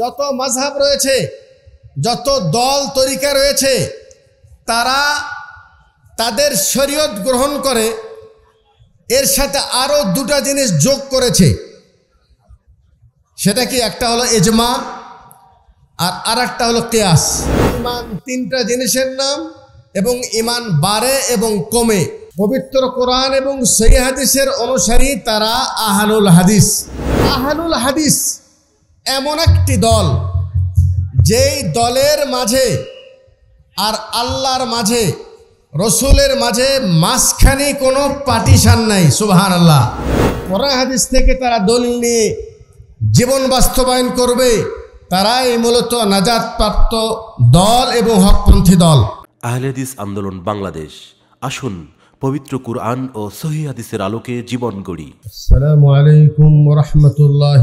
যত মাঝহাব রয়েছে যত দল তরিকা রয়েছে তারা তাদের শরীয়ত গ্রহণ করে এর সাথে আরও দুটা জিনিস যোগ করেছে সেটা কি একটা হলো এজমা আর আর একটা হলো কেয়াস ইমান তিনটা জিনিসের নাম এবং ইমান বাড়ে এবং কমে পবিত্র কোরআন এবং সেই হাদিসের অনুসারী তারা আহানুল হাদিস আহানুল হাদিস এমন একটি দল যেই দলের মাঝে আর আল্লাহর মাঝে রসুলের মাঝে মাঝখানে কোনো পার্টিশান নাই সুবাহ আল্লাহ কোরআন হাদিস থেকে তারা দলিল নিয়ে জীবন বাস্তবায়ন করবে তারাই মূলত নাজাদপ্রাপ্ত দল এবং হকপন্থী দল আহলেদিস আন্দোলন বাংলাদেশ আসুন পবিত্র কুরআন ও সহি হাদিসের আলোকে জীবন গড়ি আসসালামু আলাইকুম রহমতুল্লাহ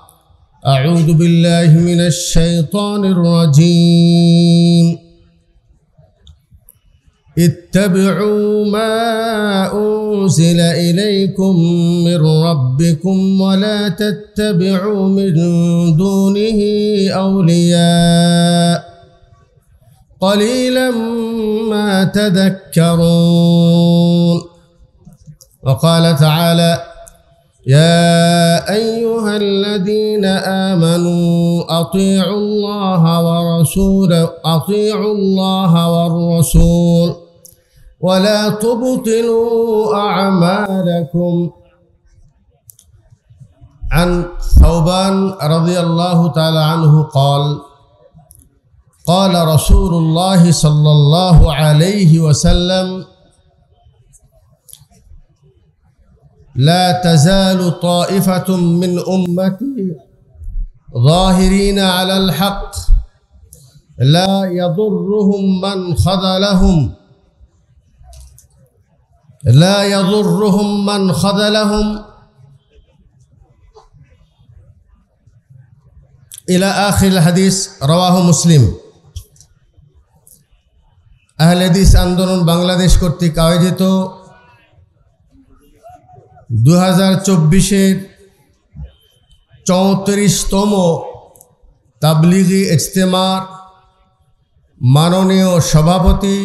أعوذ بالله من الشيطان الرجيم اتبعوا ما أنزل إليكم من ربكم ولا تتبعوا من دونه أولياء قليلا ما تذكرون وقال تعالى يا أيها الذين آمنوا أطيعوا الله ورسوله أطيعوا الله والرسول ولا تبطلوا أعمالكم عن ثوبان رضي الله تعالى عنه قال قال رسول الله صلى الله عليه وسلم لا تزال طائفة من أمتي ظاهرين على الحق لا يضرهم من خذلهم لا يضرهم من خذلهم إلى آخر الحديث رواه مسلم أهل الحديث أندرون بنغلاديش كرتي كاويجيتو দু হাজার চব্বিশের চৌত্রিশতম তাবলিগি ইজতেমার মাননীয় সভাপতি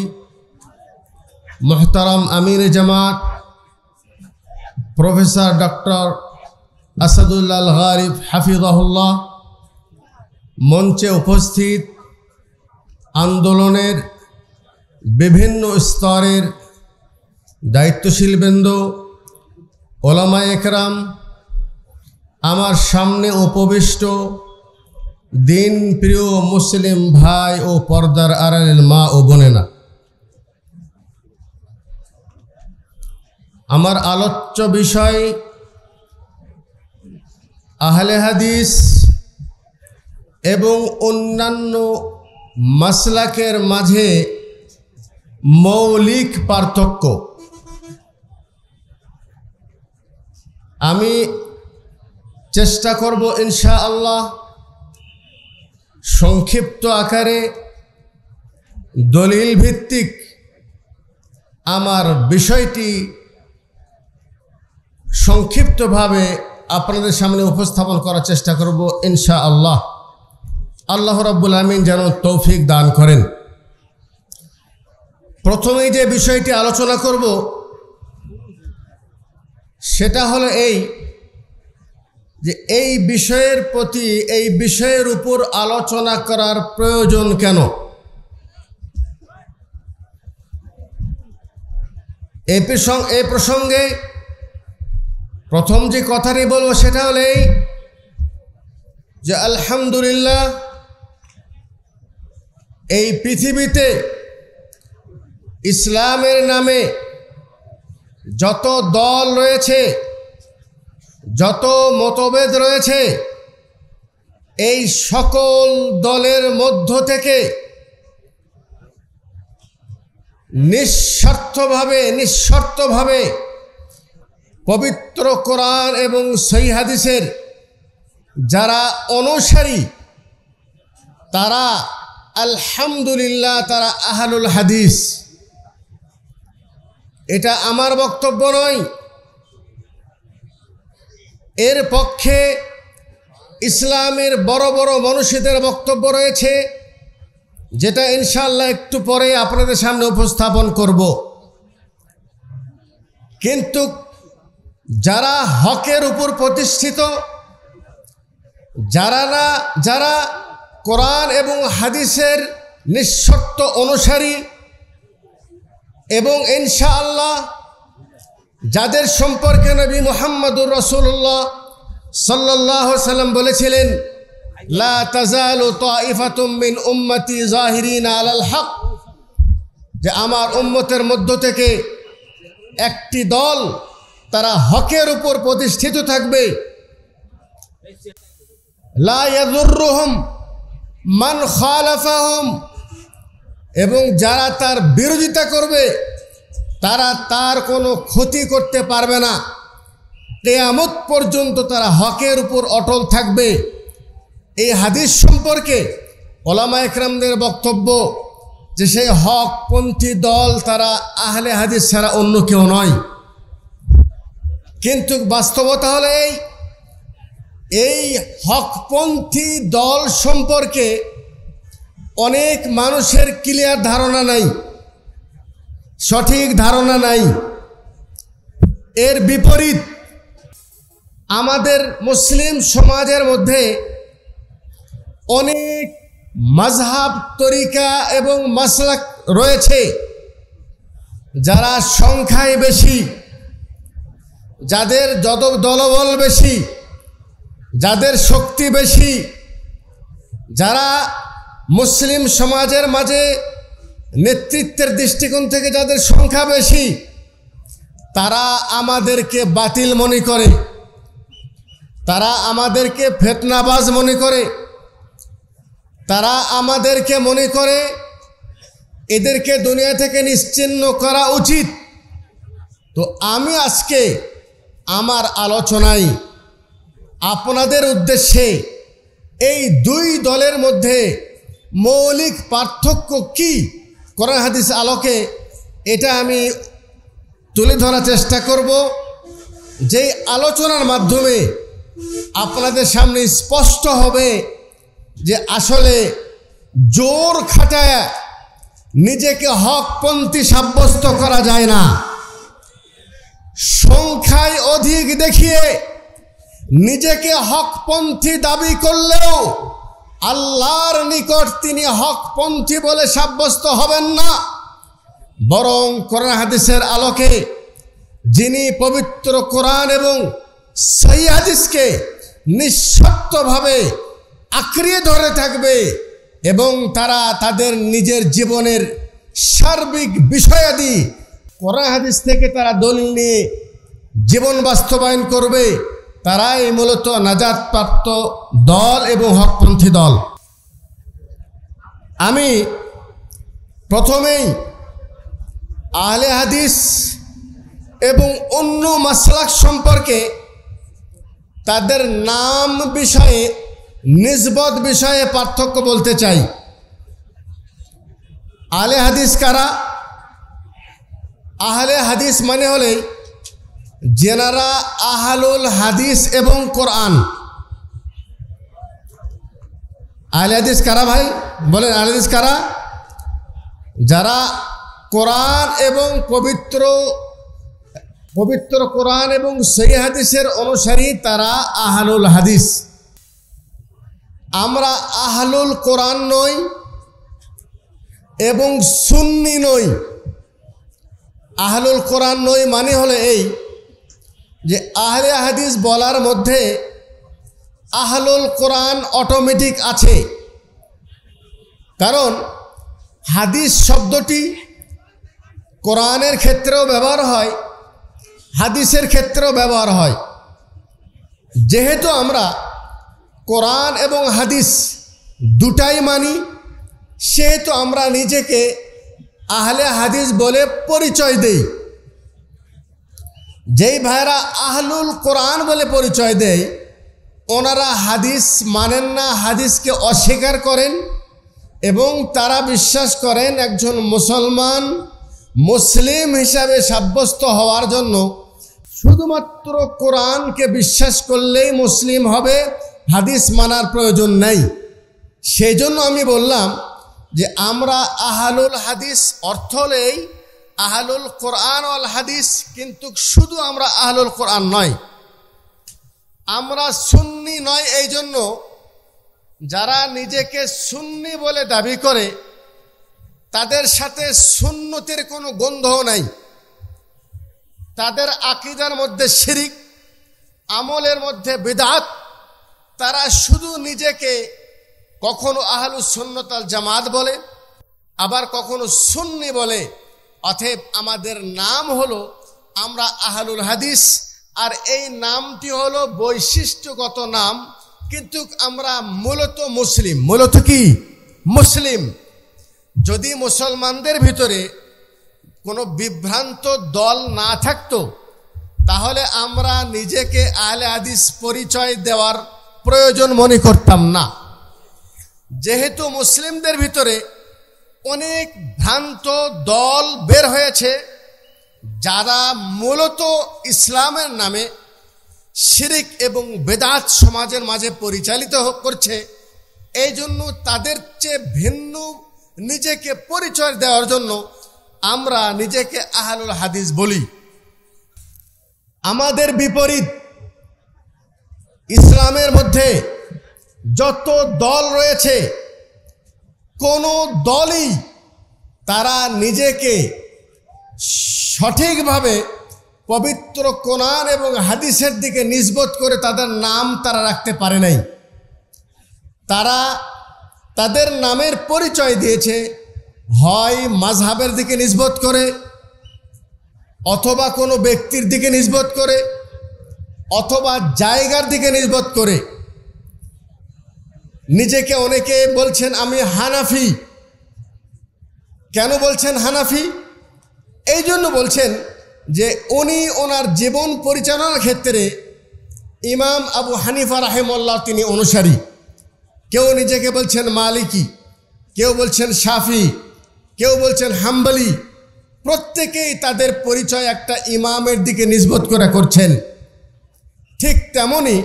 মোহতারাম আমির জামাত প্রফেসর ডক্টর আসাদুল্লাল গারিফ হাফিজাহুল্লাহ মঞ্চে উপস্থিত আন্দোলনের বিভিন্ন স্তরের দায়িত্বশীলবৃন্দ ওলামা একরাম আমার সামনে উপবিষ্ট দিন প্রিয় মুসলিম ভাই ও পর্দার আড়ালের মা ও বোনেনা আমার আলোচ্য বিষয় আহলে হাদিস এবং অন্যান্য মাসলাকের মাঝে মৌলিক পার্থক্য আমি চেষ্টা করব ইনশা আল্লাহ সংক্ষিপ্ত আকারে দলিল ভিত্তিক আমার বিষয়টি সংক্ষিপ্তভাবে আপনাদের সামনে উপস্থাপন করার চেষ্টা করব ইনশা আল্লাহ আল্লাহ রব্বুল আমিন যেন তৌফিক দান করেন প্রথমেই যে বিষয়টি আলোচনা করব সেটা হলো এই যে এই বিষয়ের প্রতি এই বিষয়ের উপর আলোচনা করার প্রয়োজন কেন এ প্রসঙ্গে প্রথম যে কথাটি বলবো সেটা হলো এই যে আলহামদুলিল্লাহ এই পৃথিবীতে ইসলামের নামে যত দল রয়েছে যত মতভেদ রয়েছে এই সকল দলের মধ্য থেকে নিঃস্বার্থভাবে নিঃস্বার্থভাবে পবিত্র কোরআন এবং সই হাদিসের যারা অনুসারী তারা আলহামদুলিল্লাহ তারা আহালুল হাদিস এটা আমার বক্তব্য নয় এর পক্ষে ইসলামের বড় বড় মনুষ্যদের বক্তব্য রয়েছে যেটা ইনশাল্লাহ একটু পরে আপনাদের সামনে উপস্থাপন করব কিন্তু যারা হকের উপর প্রতিষ্ঠিত যারা না যারা কোরআন এবং হাদিসের নিঃশর্ত অনুসারী এবং ইনশাআল্লাহ যাদের সম্পর্কে নবী মোহাম্মদুর রসুল্লাহ সাল্লাহ সাল্লাম বলেছিলেন লা উম্মতি জাহিরিন হক যে আমার উম্মতের মধ্য থেকে একটি দল তারা হকের উপর প্রতিষ্ঠিত থাকবে লা মান খালাফাহম এবং যারা তার বিরোধিতা করবে তারা তার কোনো ক্ষতি করতে পারবে না তেয়ামত পর্যন্ত তারা হকের উপর অটল থাকবে এই হাদিস সম্পর্কে ওলামা একরামদের বক্তব্য যে সেই হকপন্থী দল তারা আহলে হাদিস ছাড়া অন্য কেউ নয় কিন্তু বাস্তবতা হলে এই হকপন্থী দল সম্পর্কে অনেক মানুষের ক্লিয়ার ধারণা নাই সঠিক ধারণা নাই এর বিপরীত আমাদের মুসলিম সমাজের মধ্যে অনেক মজহাব তরিকা এবং মাসলাক রয়েছে যারা সংখ্যায় বেশি যাদের যত দলবল বেশি যাদের শক্তি বেশি যারা মুসলিম সমাজের মাঝে নেতৃত্বের দৃষ্টিকোণ থেকে যাদের সংখ্যা বেশি তারা আমাদেরকে বাতিল মনে করে তারা আমাদেরকে ফেতনাবাজ মনে করে তারা আমাদেরকে মনে করে এদেরকে দুনিয়া থেকে নিশ্চিন্ন করা উচিত তো আমি আজকে আমার আলোচনায় আপনাদের উদ্দেশ্যে এই দুই দলের মধ্যে মৌলিক পার্থক্য কি কোরআন হাদিস আলোকে এটা আমি তুলে ধরার চেষ্টা করব যেই আলোচনার মাধ্যমে আপনাদের সামনে স্পষ্ট হবে যে আসলে জোর খাটায় নিজেকে হকপন্থী সাব্যস্ত করা যায় না সংখ্যায় অধিক দেখিয়ে নিজেকে হকপন্থী দাবি করলেও আল্লাহর নিকট তিনি হকপন্থী বলে সাব্যস্ত হবেন না বরং কোরআন হাদিসের আলোকে যিনি পবিত্র কোরআন এবং সেই হাদিসকে নিঃশর্তভাবে আঁকড়িয়ে ধরে থাকবে এবং তারা তাদের নিজের জীবনের সার্বিক বিষয়াদি কোরআন হাদিস থেকে তারা দলিল নিয়ে জীবন বাস্তবায়ন করবে তারাই মূলত প্রাপ্ত দল এবং হকপন্থী দল আমি প্রথমেই আহলে হাদিস এবং অন্য মাসলাক সম্পর্কে তাদের নাম বিষয়ে নিজবত বিষয়ে পার্থক্য বলতে চাই আলে হাদিস কারা আহলে হাদিস মানে হলেই যেনারা আহালুল হাদিস এবং কোরআন আহলে হাদিস কারা ভাই বলেন আহলে হাদিস কারা যারা কোরআন এবং পবিত্র পবিত্র কোরআন এবং সেই হাদিসের অনুসারী তারা আহালুল হাদিস আমরা আহলুল কোরআন নই এবং সুন্নি নই আহলুল কোরআন নই মানে হলো এই যে আহলে আহাদিস বলার মধ্যে আহলুল কোরআন অটোমেটিক আছে কারণ হাদিস শব্দটি কোরআনের ক্ষেত্রেও ব্যবহার হয় হাদিসের ক্ষেত্রেও ব্যবহার হয় যেহেতু আমরা কোরআন এবং হাদিস দুটাই মানি সেহেতু আমরা নিজেকে আহলে হাদিস বলে পরিচয় দেই যেই ভাইরা আহলুল কোরআন বলে পরিচয় দেয় ওনারা হাদিস মানেন না হাদিসকে অস্বীকার করেন এবং তারা বিশ্বাস করেন একজন মুসলমান মুসলিম হিসাবে সাব্যস্ত হওয়ার জন্য শুধুমাত্র কোরআনকে বিশ্বাস করলেই মুসলিম হবে হাদিস মানার প্রয়োজন নাই সেই জন্য আমি বললাম যে আমরা আহলুল হাদিস অর্থ হলেই আহলুল কোরআন আল হাদিস কিন্তু শুধু আমরা আহলুল কোরআন নয় আমরা সুন্নি নয় এই জন্য যারা নিজেকে সুন্নি বলে দাবি করে তাদের সাথে সুন্নতির কোনো গন্ধও নাই তাদের আকিদার মধ্যে শিরিক আমলের মধ্যে বিদাত তারা শুধু নিজেকে কখনো আহলু সুন্নতাল জামাত বলে আবার কখনো সুন্নি বলে অতএব আমাদের নাম হলো আমরা আহলুল হাদিস আর এই নামটি হলো বৈশিষ্ট্যগত নাম কিন্তু আমরা মূলত মুসলিম মূলত কি মুসলিম যদি মুসলমানদের ভিতরে কোনো বিভ্রান্ত দল না থাকতো তাহলে আমরা নিজেকে আহলে হাদিস পরিচয় দেওয়ার প্রয়োজন মনে করতাম না যেহেতু মুসলিমদের ভিতরে অনেক ভ্রান্ত দল বের হয়েছে যারা মূলত ইসলামের নামে শিরিক এবং বেদাত সমাজের মাঝে পরিচালিত করছে এই জন্য তাদের চেয়ে ভিন্ন নিজেকে পরিচয় দেওয়ার জন্য আমরা নিজেকে আহলুল হাদিস বলি আমাদের বিপরীত ইসলামের মধ্যে যত দল রয়েছে কোনো দলই তারা নিজেকে সঠিকভাবে পবিত্র কোনার এবং হাদিসের দিকে নিষ্বোধ করে তাদের নাম তারা রাখতে পারে নাই তারা তাদের নামের পরিচয় দিয়েছে হয় মাঝহাবের দিকে নিষ্বোধ করে অথবা কোনো ব্যক্তির দিকে নিষ্বোধ করে অথবা জায়গার দিকে নিষ্বোধ করে নিজেকে অনেকে বলছেন আমি হানাফি কেন বলছেন হানাফি এই জন্য বলছেন যে উনি ওনার জীবন পরিচালনার ক্ষেত্রে ইমাম আবু হানিফা রাহেমল্লাহ তিনি অনুসারী কেউ নিজেকে বলছেন মালিকি কেউ বলছেন সাফি কেউ বলছেন হাম্বালি প্রত্যেকেই তাদের পরিচয় একটা ইমামের দিকে নিষ্বত করা করছেন ঠিক তেমনই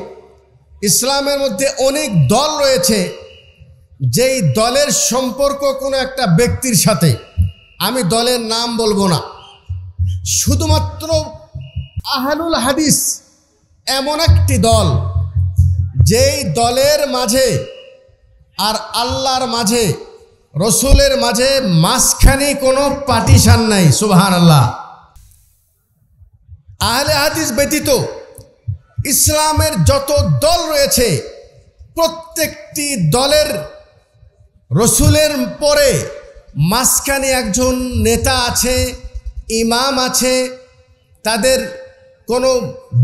ইসলামের মধ্যে অনেক দল রয়েছে যেই দলের সম্পর্ক কোনো একটা ব্যক্তির সাথে আমি দলের নাম বলবো না শুধুমাত্র আহলুল হাদিস এমন একটি দল যেই দলের মাঝে আর আল্লাহর মাঝে রসুলের মাঝে মাঝখানে কোনো পার্টিশান নাই সুবাহান আল্লাহ আহলে হাদিস ব্যতীত ইসলামের যত দল রয়েছে প্রত্যেকটি দলের রসুলের পরে মাঝখানে একজন নেতা আছে ইমাম আছে তাদের কোনো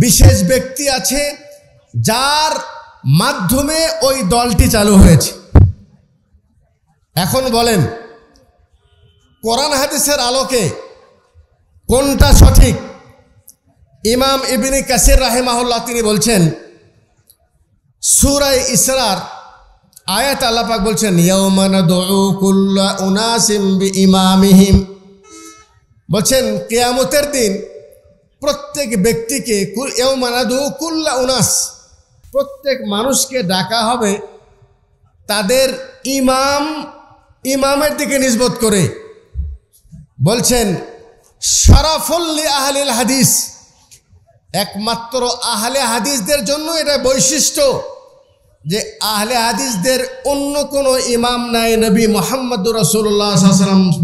বিশেষ ব্যক্তি আছে যার মাধ্যমে ওই দলটি চালু হয়েছে এখন বলেন কোরআন হাদিসের আলোকে কোনটা সঠিক ইমাম ইবিনী কাসির রাহেমাহুল্লাহ তিনি বলছেন সুরাই ইসরার আয়াত আল্লাপাক বলছেন বলছেন কেয়ামতের দিন প্রত্যেক ব্যক্তিকে উনাস প্রত্যেক মানুষকে ডাকা হবে তাদের ইমাম ইমামের দিকে নিজবোধ করে বলছেন সারাফল্লি আহলিল হাদিস একমাত্র আহলে হাদিসদের জন্য এটা বৈশিষ্ট্য যে আহলে হাদিসদের অন্য কোনো ইমাম নাই নবী মোহাম্মদ রসুল্লাহ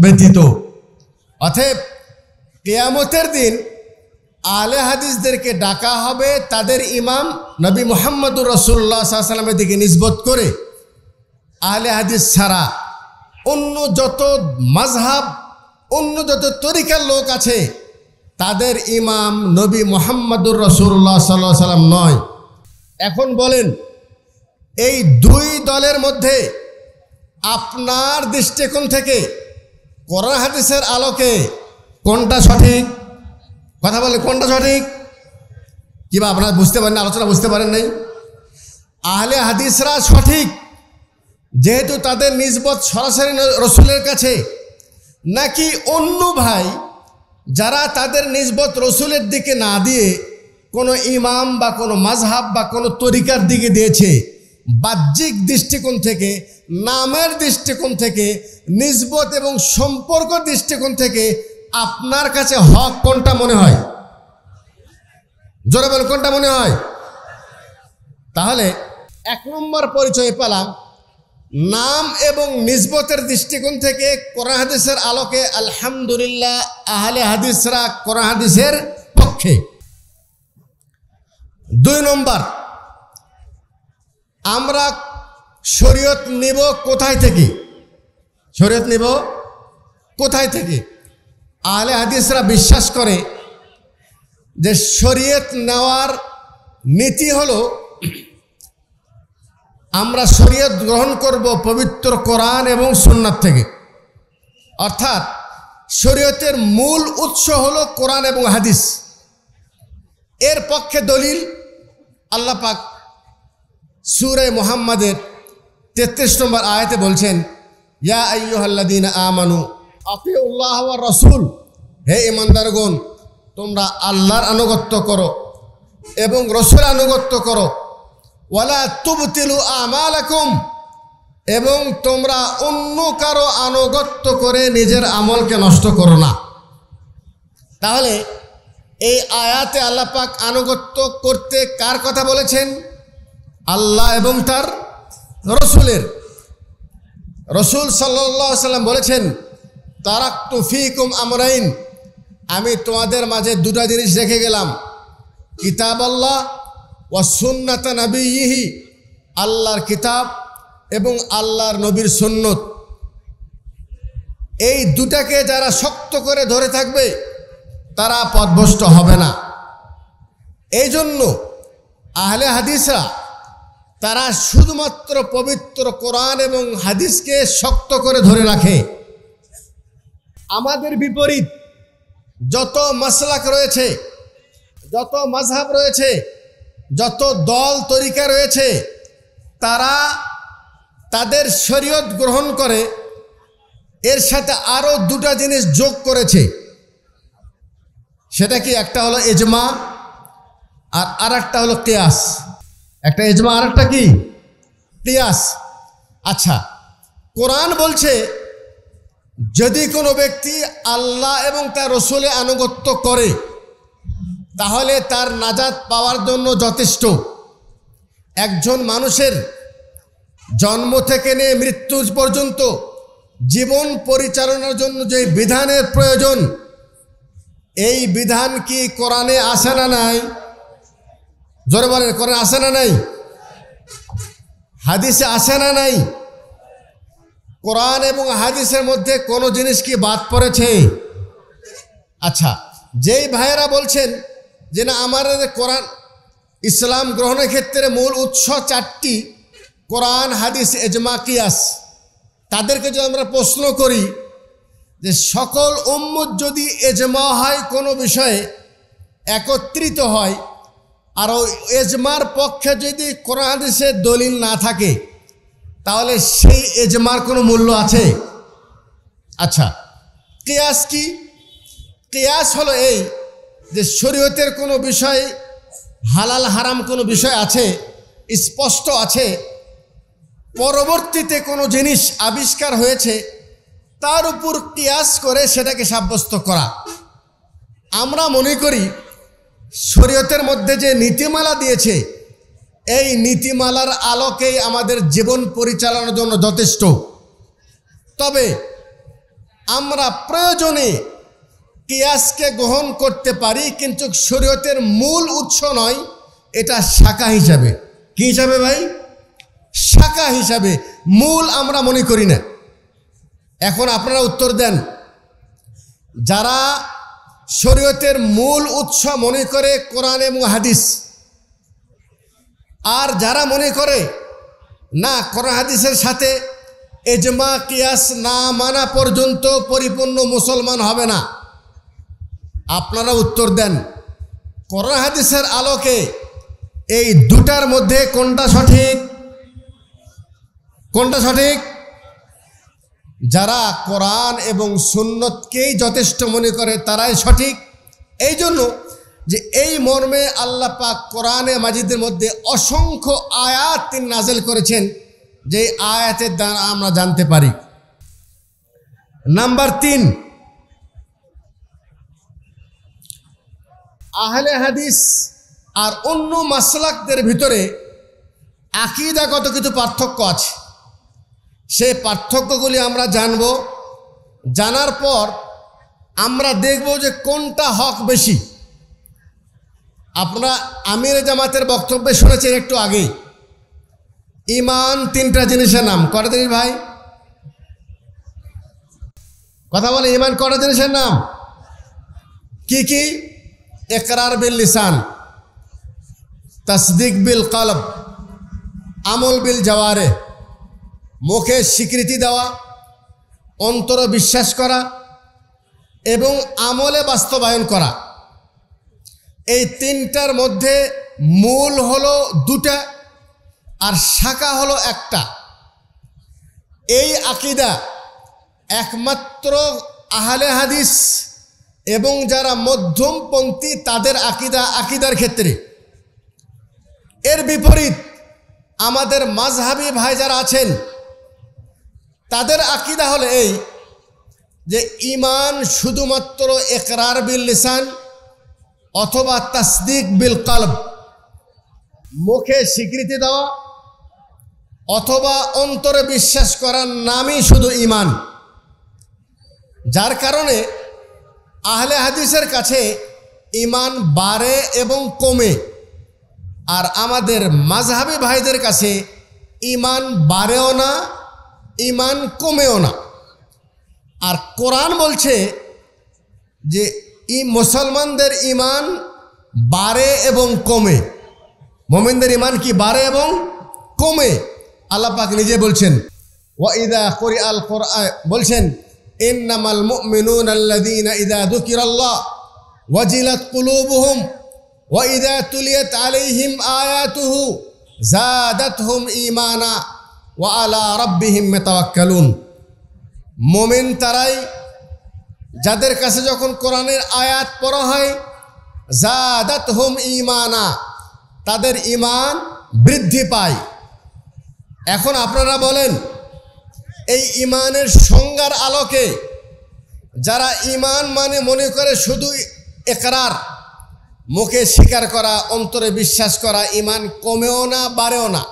ব্যতীত অথব কেয়ামতের দিন আহলে হাদিসদেরকে ডাকা হবে তাদের ইমাম নবী মোহাম্মদুর রসুল্লাহ সাল্লামের দিকে নিসবত করে আহলে হাদিস ছাড়া অন্য যত মাঝহাব অন্য যত তরিকার লোক আছে তাদের ইমাম নবী মোহাম্মদুর রসুল্লাহ সাল্লাহ সাল্লাম নয় এখন বলেন এই দুই দলের মধ্যে আপনার দৃষ্টিকোণ থেকে করোনা হাদিসের আলোকে কোনটা সঠিক কথা বলে কোনটা সঠিক কিংবা আপনারা বুঝতে পারেন আলোচনা বুঝতে পারেন নাই আহলে হাদিসরা সঠিক যেহেতু তাদের নিজবত সরাসরি রসুলের কাছে নাকি অন্য ভাই যারা তাদের নিজবত রসুলের দিকে না দিয়ে কোনো ইমাম বা কোনো মাঝহাব বা কোনো তরিকার দিকে দিয়েছে বাহ্যিক দৃষ্টিকোণ থেকে নামের দৃষ্টিকোণ থেকে নিজবত এবং সম্পর্ক দৃষ্টিকোণ থেকে আপনার কাছে হক কোনটা মনে হয় জোরে বল কোনটা মনে হয় তাহলে এক নম্বর পরিচয় পেলাম নাম এবং নিজবতের দৃষ্টিকোণ থেকে কোরআন হাদিসের আলোকে আলহামদুলিল্লাহ আহলে হাদিসরা কোরআন হাদিসের পক্ষে দুই নম্বর আমরা শরীয়ত নিব কোথায় থেকে শরীয়ত নিব কোথায় থেকে আহলে হাদিসরা বিশ্বাস করে যে শরীয়ত নেওয়ার নীতি হলো আমরা শরীয়ত গ্রহণ করব পবিত্র কোরআন এবং সুন্নাত থেকে অর্থাৎ শরীয়তের মূল উৎস হলো কোরআন এবং হাদিস এর পক্ষে দলিল আল্লাহ পাক সুরে মোহাম্মদের তেত্রিশ নম্বর আয়াতে বলছেন ইয়া আইয়ুহাল্লাদিন আমানু আপি উল্লাহ রসুল হে ইমানদারগণ তোমরা আল্লাহর আনুগত্য করো এবং রসুল আনুগত্য করো ওয়ালা তুবতিলু আমালাকুম এবং তোমরা অন্য কারো আনুগত্য করে নিজের আমলকে নষ্ট করো না তাহলে এই আয়াতে আল্লাপাক আনুগত্য করতে কার কথা বলেছেন আল্লাহ এবং তার রসুলের রসুল সাল্লাহ সাল্লাম বলেছেন তারাক তুফিকুম আমরাইন আমি তোমাদের মাঝে দুটা জিনিস রেখে গেলাম কিতাব আল্লাহ ওয়া সুন্নাতা নাবিহি আল্লাহর কিতাব এবং আল্লাহর নবীর সন্ন্যত এই দুটাকে যারা শক্ত করে ধরে থাকবে তারা পদভষ্ট হবে না এই জন্য আহলে হাদিসরা তারা শুধুমাত্র পবিত্র কোরআন এবং হাদিসকে শক্ত করে ধরে রাখে আমাদের বিপরীত যত মাসলাক রয়েছে যত মাঝহাব রয়েছে যত দল তরিকা রয়েছে তারা তাদের শরীয়ত গ্রহণ করে এর সাথে আরও দুটা জিনিস যোগ করেছে সেটা কি একটা হলো এজমা আর আর একটা হলো কেয়াস একটা এজমা আর একটা কি কেয়াস আচ্ছা কোরআন বলছে যদি কোনো ব্যক্তি আল্লাহ এবং তার রসুলে আনুগত্য করে তাহলে তার নাজাত পাওয়ার জন্য যথেষ্ট একজন মানুষের জন্ম থেকে নিয়ে মৃত্যু পর্যন্ত জীবন পরিচালনার জন্য যে বিধানের প্রয়োজন এই বিধান কি কোরআনে আসে না নাই জোরে বলেন কোরআনে আসে না নাই হাদিসে আসে না নাই কোরআন এবং হাদিসের মধ্যে কোনো জিনিস কি বাদ পড়েছে আচ্ছা যেই ভাইয়েরা বলছেন যে না আমার কোরআন ইসলাম গ্রহণের ক্ষেত্রে মূল উৎস চারটি কোরআন হাদিস এজমা কিয়াস তাদেরকে যদি আমরা প্রশ্ন করি যে সকল উম্মত যদি এজমা হয় কোনো বিষয়ে একত্রিত হয় আর ওই এজমার পক্ষে যদি কোরআন হাদিসের দলিল না থাকে তাহলে সেই এজমার কোনো মূল্য আছে আচ্ছা কেয়াস কি কেয়াস হলো এই যে শরীয়তের কোনো বিষয় হালাল হারাম কোনো বিষয় আছে স্পষ্ট আছে পরবর্তীতে কোনো জিনিস আবিষ্কার হয়েছে তার উপর কিয়াস করে সেটাকে সাব্যস্ত করা আমরা মনে করি শরীয়তের মধ্যে যে নীতিমালা দিয়েছে এই নীতিমালার আলোকেই আমাদের জীবন পরিচালনার জন্য যথেষ্ট তবে আমরা প্রয়োজনে কিয়াসকে গ্রহণ করতে পারি কিন্তু শরীয়তের মূল উৎস নয় এটা শাখা হিসাবে কী হিসাবে ভাই শাখা হিসাবে মূল আমরা মনে করি না এখন আপনারা উত্তর দেন যারা শরীয়তের মূল উৎস মনে করে কোরআন এবং হাদিস আর যারা মনে করে না কোরআন হাদিসের সাথে এজমা কিয়াস না মানা পর্যন্ত পরিপূর্ণ মুসলমান হবে না আপনারা উত্তর দেন করোনা হাদিসের আলোকে এই দুটার মধ্যে কোনটা সঠিক কোনটা সঠিক যারা কোরআন এবং সুন্নতকেই যথেষ্ট মনে করে তারাই সঠিক এই জন্য যে এই মর্মে আল্লাহ পাক কোরআনে মাজিদের মধ্যে অসংখ্য আয়াত তিনি নাজেল করেছেন যে আয়াতের দ্বারা আমরা জানতে পারি নাম্বার তিন আহলে হাদিস আর অন্য মাসলাকদের ভিতরে আকিদাগত কিছু পার্থক্য আছে সেই পার্থক্যগুলি আমরা জানব জানার পর আমরা দেখব যে কোনটা হক বেশি আপনারা আমির জামাতের বক্তব্যে শুনেছেন একটু আগে ইমান তিনটা জিনিসের নাম কটা জিনিস ভাই কথা বলে ইমান কটা জিনিসের নাম কি কি একরার বিল লিসান তসদিক বিল কলব আমল বিল জওয়ারে মুখে স্বীকৃতি দেওয়া অন্তর বিশ্বাস করা এবং আমলে বাস্তবায়ন করা এই তিনটার মধ্যে মূল হলো দুটা আর শাখা হলো একটা এই আকিদা একমাত্র আহলে হাদিস এবং যারা মধ্যম মধ্যমপন্থী তাদের আকিদা আকিদার ক্ষেত্রে এর বিপরীত আমাদের মাঝহাবি ভাই যারা আছেন তাদের আকিদা হলো এই যে ইমান শুধুমাত্র একরার বিল লিসান অথবা তাসদিক বিল কালব মুখে স্বীকৃতি দেওয়া অথবা অন্তরে বিশ্বাস করার নামই শুধু ইমান যার কারণে আহলে হাদিসের কাছে ইমান বাড়ে এবং কমে আর আমাদের মাঝহাবি ভাইদের কাছে ইমান বাড়েও না ইমান কমেও না আর কোরআন বলছে যে ই মুসলমানদের ইমান বাড়ে এবং কমে মোমিনদের ইমান কি বাড়ে এবং কমে আল্লাপাক নিজে বলছেন ওয়াইদা করি আল কোরআ বলছেন إنما المؤمنون الذين إذا ذكر الله وجلت قلوبهم وإذا تليت عليهم آياته زادتهم إيمانا وعلى ربهم يتوكلون মুমিন তারাই যাদের কাছে যখন কোরআনের আয়াত পড়া হয় জাদাত হোম ইমানা তাদের ইমান বৃদ্ধি পায় এখন আপনারা বলেন এই ইমানের সংজ্ঞার আলোকে যারা ইমান মানে মনে করে শুধু একরার মুখে স্বীকার করা অন্তরে বিশ্বাস করা ইমান কমেও না বাড়েও না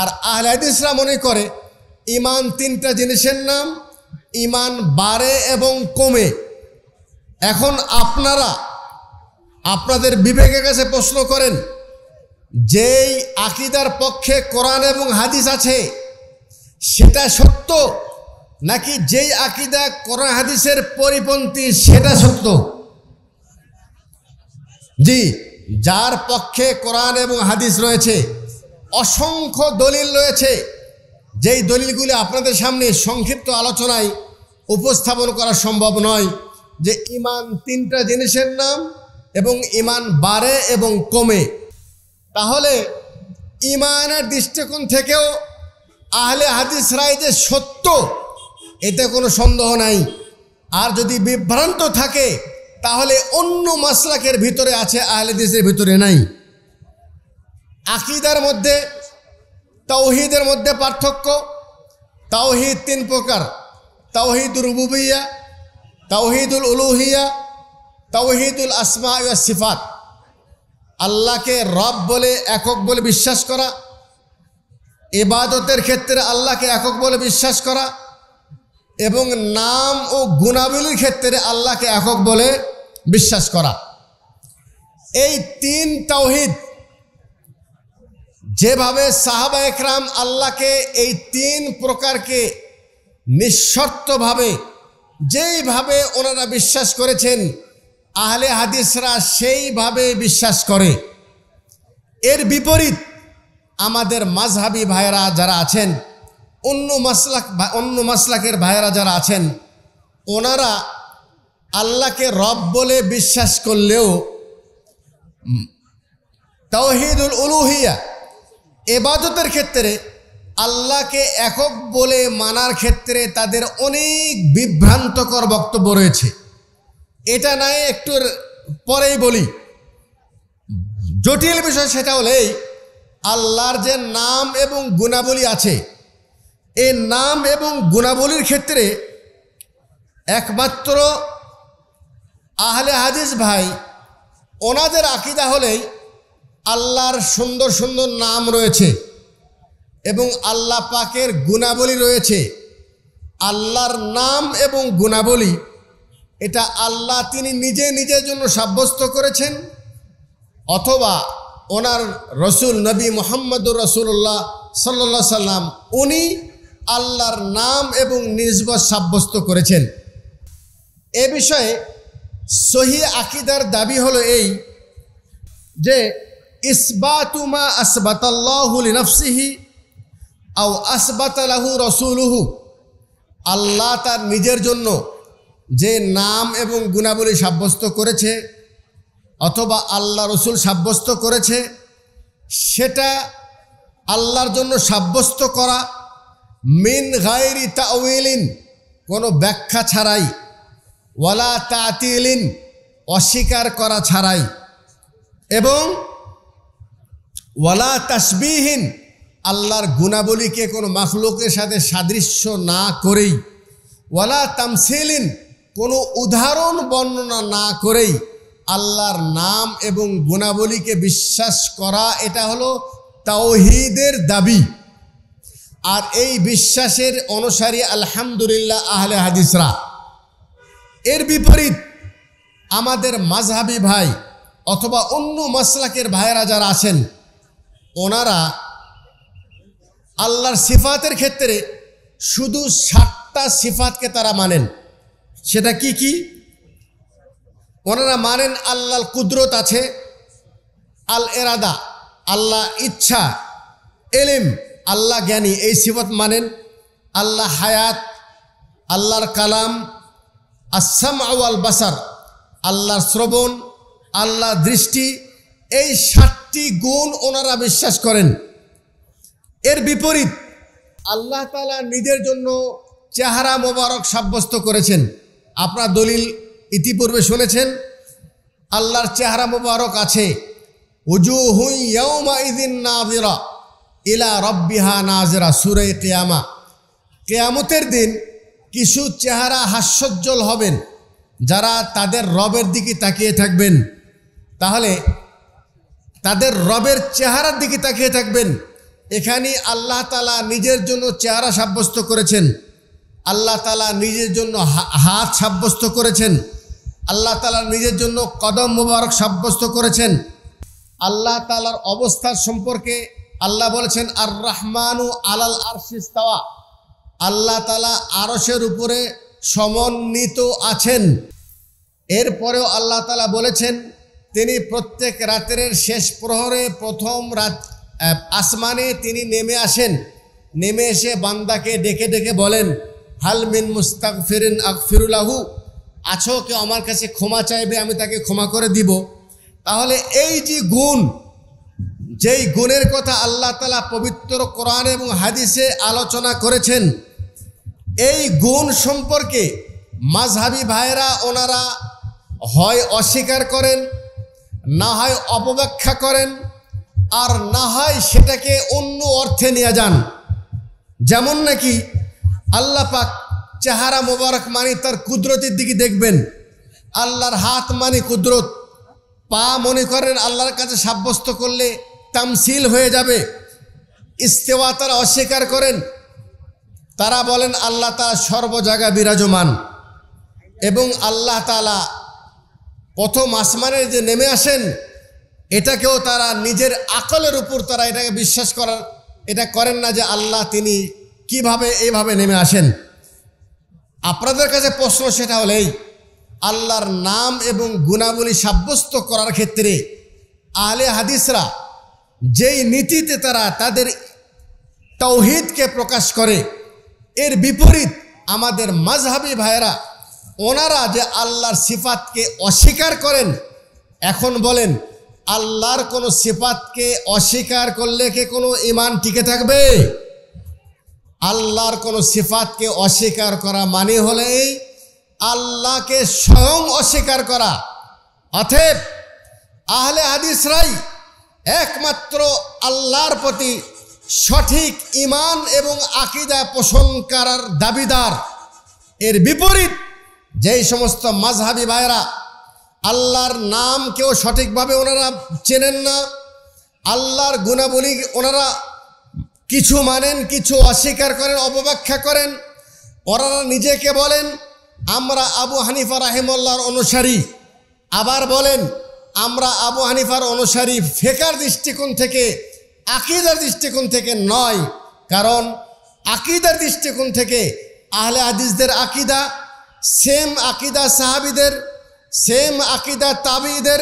আর আহলাদিসরা মনে করে ইমান তিনটা জিনিসের নাম ইমান বাড়ে এবং কমে এখন আপনারা আপনাদের বিবেকের কাছে প্রশ্ন করেন যেই আকিদার পক্ষে কোরআন এবং হাদিস আছে সেটা সত্য নাকি যেই আকিদা করা হাদিসের পরিপন্থী সেটা সত্য জি যার পক্ষে কোরআন এবং হাদিস রয়েছে অসংখ্য দলিল রয়েছে যেই দলিলগুলি আপনাদের সামনে সংক্ষিপ্ত আলোচনায় উপস্থাপন করা সম্ভব নয় যে ইমান তিনটা জিনিসের নাম এবং ইমান বাড়ে এবং কমে তাহলে ইমানের দৃষ্টিকোণ থেকেও আহলে হাদিস রায় যে সত্য এতে কোনো সন্দেহ নাই আর যদি বিভ্রান্ত থাকে তাহলে অন্য মাসলাকের ভিতরে আছে আহলেদিসের ভিতরে নাই আকিদার মধ্যে তাওহিদের মধ্যে পার্থক্য তাওহিদ তিন প্রকার তাওহিদুল রুবুবিয়া তাওহিদুল উলুহিয়া তাওহিদুল আসমা সিফাত আল্লাহকে রব বলে একক বলে বিশ্বাস করা এবাদতের ক্ষেত্রে আল্লাহকে একক বলে বিশ্বাস করা এবং নাম ও গুণাবলীর ক্ষেত্রে আল্লাহকে একক বলে বিশ্বাস করা এই তিন তাওহিদ যেভাবে সাহাবা একরাম আল্লাহকে এই তিন প্রকারকে নিঃশর্তভাবে যেইভাবে ওনারা বিশ্বাস করেছেন আহলে হাদিসরা সেইভাবে বিশ্বাস করে এর বিপরীত আমাদের মাঝহাবি ভাইরা যারা আছেন অন্য মাসলাক অন্য মাসলাকের ভাইরা যারা আছেন ওনারা আল্লাহকে রব বলে বিশ্বাস করলেও তৌহিদুল উলুহিয়া এবাদতের ক্ষেত্রে আল্লাহকে একক বলে মানার ক্ষেত্রে তাদের অনেক বিভ্রান্তকর বক্তব্য রয়েছে এটা নাই একটু পরেই বলি জটিল বিষয় সেটা হলেই আল্লাহর যে নাম এবং গুণাবলী আছে এই নাম এবং গুণাবলীর ক্ষেত্রে একমাত্র আহলে হাদিস ভাই ওনাদের আকিদা হলেই আল্লাহর সুন্দর সুন্দর নাম রয়েছে এবং আল্লাহ পাকের গুণাবলী রয়েছে আল্লাহর নাম এবং গুণাবলী এটা আল্লাহ তিনি নিজে নিজের জন্য সাব্যস্ত করেছেন অথবা ওনার রসুল নবী মোহাম্মদুর রসুল্লাহ সাল্লা সাল্লাম উনি আল্লাহর নাম এবং নিজব সাব্যস্ত করেছেন এ বিষয়ে সহি আকিদার দাবি হলো এই যে ইসবাতুমা আসবাতাল্লাহুল নফসিহি আও আসবাতালাহু রসুলহু আল্লাহ তার নিজের জন্য যে নাম এবং গুণাবলী সাব্যস্ত করেছে অথবা আল্লাহ রসুল সাব্যস্ত করেছে সেটা আল্লাহর জন্য সাব্যস্ত করা মিন গায়েরি তাউলিন কোনো ব্যাখ্যা ছাড়াই ওয়ালা তাতিলিন অস্বীকার করা ছাড়াই এবং ওয়ালা তাসবিহীন আল্লাহর গুণাবলীকে কোনো মাখলুকের সাথে সাদৃশ্য না করেই ওয়ালা তামসিলিন কোনো উদাহরণ বর্ণনা না করেই আল্লাহর নাম এবং গুণাবলীকে বিশ্বাস করা এটা হলো তাওহিদের দাবি আর এই বিশ্বাসের অনুসারী আলহামদুলিল্লাহ আহলে হাদিসরা এর বিপরীত আমাদের মাঝহাবি ভাই অথবা অন্য মাসলাকের ভাইয়েরা যারা আছেন ওনারা আল্লাহর সিফাতের ক্ষেত্রে শুধু সাতটা সিফাতকে তারা মানেন সেটা কি কি ওনারা মানেন আল্লাহ কুদরত আছে আল এরাদা আল্লাহ ইচ্ছা এলিম আল্লাহ জ্ঞানী এই সিফত মানেন আল্লাহ হায়াত আল্লাহর কালাম আসাম আওয়াল বাসার আল্লাহর শ্রবণ আল্লাহ দৃষ্টি এই ষাটটি গুণ ওনারা বিশ্বাস করেন এর বিপরীত আল্লাহ তালা নিজের জন্য চেহারা মোবারক সাব্যস্ত করেছেন আপনার দলিল ইতিপূর্বে শুনেছেন আল্লাহর চেহারা মুবারক আছে ইলা রব্বিহা সুরে কেয়ামা কেয়ামতের দিন কিছু চেহারা হাস্যজ্জ্বল হবেন যারা তাদের রবের দিকে তাকিয়ে থাকবেন তাহলে তাদের রবের চেহারার দিকে তাকিয়ে থাকবেন এখানে আল্লাহ তালা নিজের জন্য চেহারা সাব্যস্ত করেছেন আল্লাহ তালা নিজের জন্য হাত সাব্যস্ত করেছেন আল্লাহ তালা নিজের জন্য কদম মুবারক সাব্যস্ত করেছেন আল্লাহ তালার অবস্থার সম্পর্কে আল্লাহ বলেছেন আর ও আলাল আরশিস্তাওয়া আল্লাহ তালা আরসের উপরে সমন্বিত আছেন এরপরেও আল্লাহ তালা বলেছেন তিনি প্রত্যেক রাতের শেষ প্রহরে প্রথম রাত আসমানে তিনি নেমে আসেন নেমে এসে বান্দাকে ডেকে ডেকে বলেন হালমিন মুস্তাক ফিরিন আকফিরুল্লাহু আছো কেউ আমার কাছে ক্ষমা চাইবে আমি তাকে ক্ষমা করে দিব তাহলে এই যে গুণ যেই গুণের কথা আল্লাহ তালা পবিত্র কোরআন এবং হাদিসে আলোচনা করেছেন এই গুণ সম্পর্কে মাঝহাবি ভাইরা ওনারা হয় অস্বীকার করেন না হয় অপব্যাখ্যা করেন আর না হয় সেটাকে অন্য অর্থে নিয়ে যান যেমন নাকি আল্লাপাক চেহারা মোবারক মানে তার কুদরতের দিকে দেখবেন আল্লাহর হাত মানে কুদরত পা মনে করেন আল্লাহর কাছে সাব্যস্ত করলে তামসিল হয়ে যাবে ইস্তেওয়া তারা অস্বীকার করেন তারা বলেন আল্লাহ তালা সর্বজায়গা বিরাজমান এবং আল্লাহ তালা প্রথম আসমানের যে নেমে আসেন এটাকেও তারা নিজের আকলের উপর তারা এটাকে বিশ্বাস করার এটা করেন না যে আল্লাহ তিনি কিভাবে এইভাবে নেমে আসেন আপনাদের কাছে প্রশ্ন সেটা হলেই আল্লাহর নাম এবং গুণাবলী সাব্যস্ত করার ক্ষেত্রে আলে হাদিসরা যেই নীতিতে তারা তাদের তৌহিদকে প্রকাশ করে এর বিপরীত আমাদের মাঝহাবি ভাইয়েরা ওনারা যে আল্লাহর সিফাতকে অস্বীকার করেন এখন বলেন আল্লাহর কোনো সিফাতকে অস্বীকার করলে কি কোনো ইমান টিকে থাকবে আল্লাহর কোনো সিফাতকে অস্বীকার করা মানে হলেই আল্লাহকে স্বয়ং অস্বীকার করা অথেব আহলে হাদিসরাই একমাত্র আল্লাহর প্রতি সঠিক ইমান এবং আকিদা পোষণ করার দাবিদার এর বিপরীত যেই সমস্ত মাঝহাবি ভাইরা আল্লাহর নাম কেউ সঠিকভাবে ওনারা চেনেন না আল্লাহর গুণাবলী ওনারা কিছু মানেন কিছু অস্বীকার করেন অপব্যাখ্যা করেন ওনারা নিজেকে বলেন আমরা আবু হানিফা রাহেমল্লার অনুসারী আবার বলেন আমরা আবু হানিফার অনুসারী ফেকার দৃষ্টিকোণ থেকে আকিদার দৃষ্টিকোণ থেকে নয় কারণ আকিদার দৃষ্টিকোণ থেকে আহলে আদিসদের আকিদা সেম আকিদা সাহাবিদের সেম আকিদা তাবিদের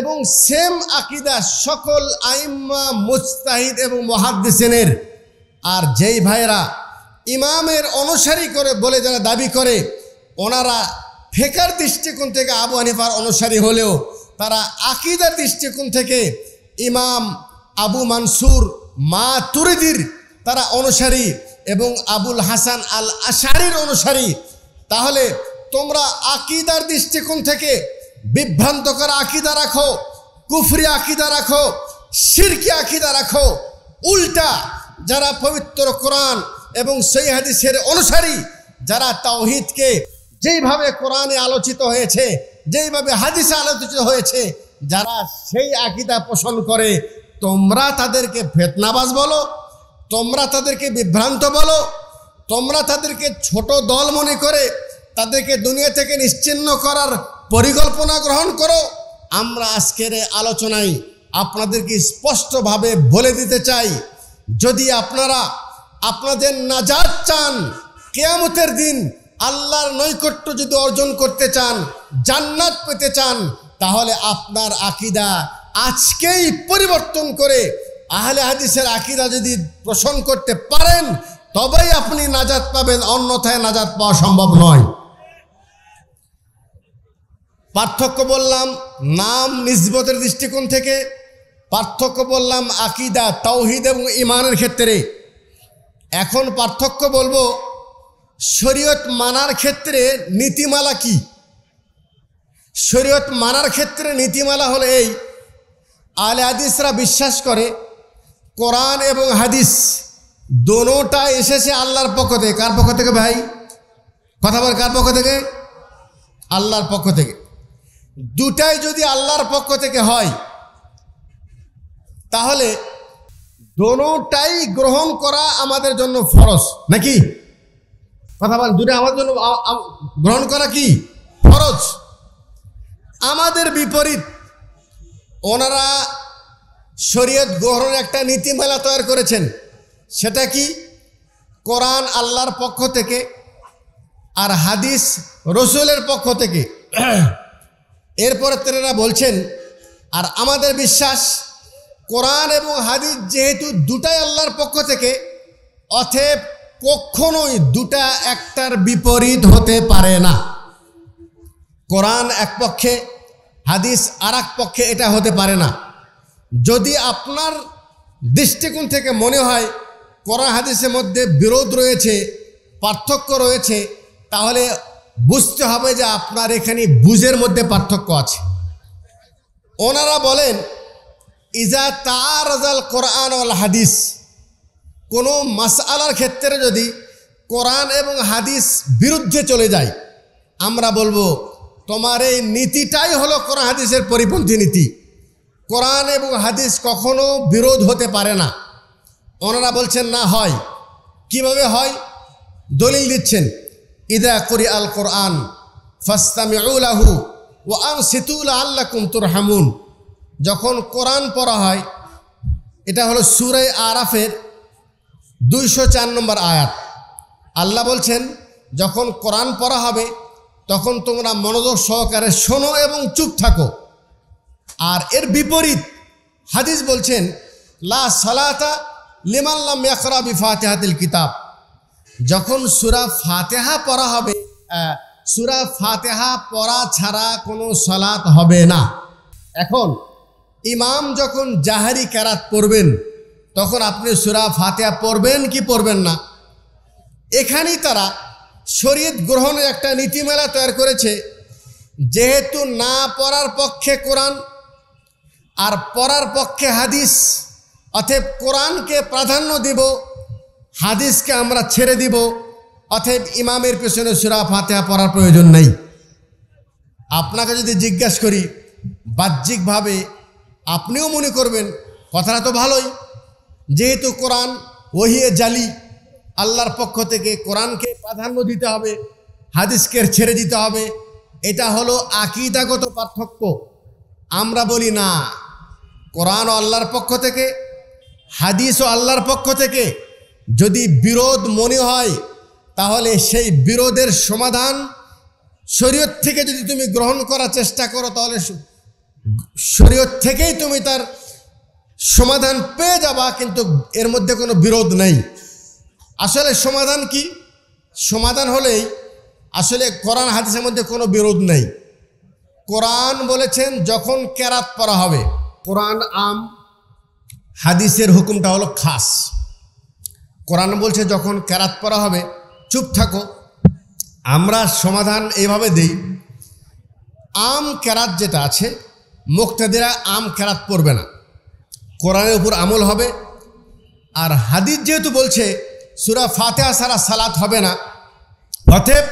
এবং সেম আকিদা সকল আইম্মা মুস্তাহিদ এবং মহাদ্দেশনের আর যেই ভাইরা ইমামের অনুসারী করে বলে যারা দাবি করে ওনারা ফেকার দৃষ্টিকোণ থেকে আবু হানিফার অনুসারী হলেও তারা আকিদার দৃষ্টিকোণ থেকে ইমাম আবু মানসুর মা তুরিদির তারা অনুসারী এবং আবুল হাসান আল আশারির অনুসারী তাহলে তোমরা আকিদার দৃষ্টিকোণ থেকে বিভ্রান্তকর আকিদা রাখো কুফরি আকিদা রাখো সিরকি আকিদা রাখো উল্টা যারা পবিত্র কোরআন এবং সেই হাদিসের অনুসারী যারা তাওহিদকে যেইভাবে কোরআনে আলোচিত হয়েছে যেইভাবে হাদিসে আলোচিত হয়েছে যারা সেই আকিদা পোষণ করে তোমরা তাদেরকে ফেতনাবাজ বলো তোমরা তাদেরকে বিভ্রান্ত বলো তোমরা তাদেরকে ছোট দল মনে করে তাদেরকে দুনিয়া থেকে নিশ্চিন্ন করার পরিকল্পনা গ্রহণ করো আমরা আজকের আলোচনায় আপনাদেরকে স্পষ্টভাবে বলে দিতে চাই যদি আপনারা আপনাদের নাজাদ চান কেয়ামতের দিন আল্লাহর নৈকট্য যদি অর্জন করতে চান জান্নাত পেতে চান তাহলে আপনার আকিদা আজকেই পরিবর্তন করে আহলে হাদিসের আকিদা যদি পোষণ করতে পারেন তবেই আপনি নাজাত পাবেন অন্যথায় নাজাত পাওয়া সম্ভব নয় পার্থক্য বললাম নাম নিসবতের দৃষ্টিকোণ থেকে পার্থক্য বললাম আকিদা তাওহিদ এবং ইমানের ক্ষেত্রে এখন পার্থক্য বলবো শরীয়ত মানার ক্ষেত্রে নীতিমালা কি শরীয়ত মানার ক্ষেত্রে নীতিমালা হলো এই আলে হাদিসরা বিশ্বাস করে কোরআন এবং হাদিস দোনোটা এসেছে আল্লাহর পক্ষ থেকে কার পক্ষ থেকে ভাই কথা বল কার পক্ষ থেকে আল্লাহর পক্ষ থেকে দুটাই যদি আল্লাহর পক্ষ থেকে হয় তাহলে দোনোটাই গ্রহণ করা আমাদের জন্য ফরজ নাকি কথা বল দুটাই আমাদের জন্য গ্রহণ করা কি ফরজ আমাদের বিপরীত ওনারা শরীয়ত গ্রহণের একটা নীতিমালা তৈরি করেছেন সেটা কি কোরআন আল্লাহর পক্ষ থেকে আর হাদিস রসুলের পক্ষ থেকে এরপরে তেনারা বলছেন আর আমাদের বিশ্বাস কোরআন এবং হাদিস যেহেতু দুটাই আল্লাহর পক্ষ থেকে অথেব কখনোই দুটা একটার বিপরীত হতে পারে না কোরআন এক পক্ষে হাদিস আর পক্ষে এটা হতে পারে না যদি আপনার দৃষ্টিকোণ থেকে মনে হয় কোরআন হাদিসের মধ্যে বিরোধ রয়েছে পার্থক্য রয়েছে তাহলে বুঝতে হবে যে আপনার এখানে বুঝের মধ্যে পার্থক্য আছে ওনারা বলেন ইজা তার কোরআন আল হাদিস কোনো আলার ক্ষেত্রে যদি কোরআন এবং হাদিস বিরুদ্ধে চলে যায় আমরা বলবো তোমার এই নীতিটাই হলো কোরআন হাদিসের পরিপন্থী নীতি কোরআন এবং হাদিস কখনো বিরোধ হতে পারে না ওনারা বলছেন না হয় কিভাবে হয় দলিল দিচ্ছেন ইদা করি আল কোরআন ফাস্তামিউলাহু ও আং সিতুল আল্লাহ কুমতুর হামুন যখন কোরআন পড়া হয় এটা হলো সুরাই আরাফের দুইশো চার নম্বর আয়াত আল্লাহ বলছেন যখন কোরআন পড়া হবে তখন তোমরা মনোযোগ সহকারে শোনো এবং চুপ থাকো আর এর বিপরীত হাদিস বলছেন লা সালাতা লিমাল্লাম ইয়াকরা বি ফাতেহাতিল কিতাব যখন সুরা ফাতেহা পড়া হবে সুরা ফাতেহা পড়া ছাড়া কোনো সালাত হবে না এখন ইমাম যখন জাহারি কারাত পড়বেন তখন আপনি সুরা ফাতেহা পড়বেন কি পড়বেন না এখানেই তারা শরীয়ত গ্রহণের একটা নীতিমালা তৈরি করেছে যেহেতু না পড়ার পক্ষে কোরআন আর পড়ার পক্ষে হাদিস অতএব কোরআনকে প্রাধান্য দিব হাদিসকে আমরা ছেড়ে দিব অথব ইমামের পেছনে সুরা ফাতেহা পড়ার প্রয়োজন নাই আপনাকে যদি জিজ্ঞেস করি বাহ্যিকভাবে আপনিও মনে করবেন কথাটা তো ভালোই যেহেতু কোরআন ওহিয়ে জালি আল্লাহর পক্ষ থেকে কোরআনকে প্রাধান্য দিতে হবে হাদিসকে ছেড়ে দিতে হবে এটা হলো আকিদাগত পার্থক্য আমরা বলি না কোরআন ও আল্লাহর পক্ষ থেকে হাদিস ও আল্লাহর পক্ষ থেকে যদি বিরোধ মনে হয় তাহলে সেই বিরোধের সমাধান শরীয়ত থেকে যদি তুমি গ্রহণ করার চেষ্টা করো তাহলে শরীয়ত থেকেই তুমি তার সমাধান পেয়ে যাবা কিন্তু এর মধ্যে কোনো বিরোধ নেই আসলে সমাধান কি সমাধান হলেই আসলে কোরআন হাদিসের মধ্যে কোনো বিরোধ নেই কোরআন বলেছেন যখন কেরাত পড়া হবে কোরআন আম হাদিসের হুকুমটা হলো খাস কোরআন বলছে যখন ক্যারাত পরা হবে চুপ থাকো আমরা সমাধান এভাবে দেই আম ক্যারাত যেটা আছে মোক্তাদেরা আম ক্যারাত পড়বে না কোরআনের উপর আমল হবে আর হাদিস যেহেতু বলছে সুরা ফাতে সারা সালাত হবে না অতএব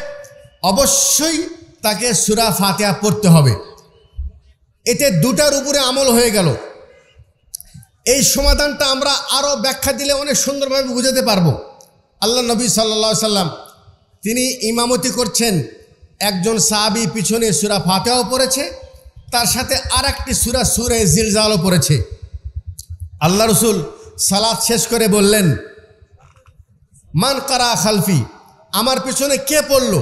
অবশ্যই তাকে সুরা ফাতেহা পড়তে হবে এতে দুটার উপরে আমল হয়ে গেল এই সমাধানটা আমরা আরও ব্যাখ্যা দিলে অনেক সুন্দরভাবে বুঝাতে পারবো আল্লাহ নবী সাল্লা সাল্লাম তিনি ইমামতি করছেন একজন সাবি পিছনে সুরা ফাতেও পড়েছে তার সাথে আর একটি সুরা সুরে জিলজালও পড়েছে আল্লাহ রসুল সালাদ শেষ করে বললেন মান কারা খালফি আমার পিছনে কে পড়ল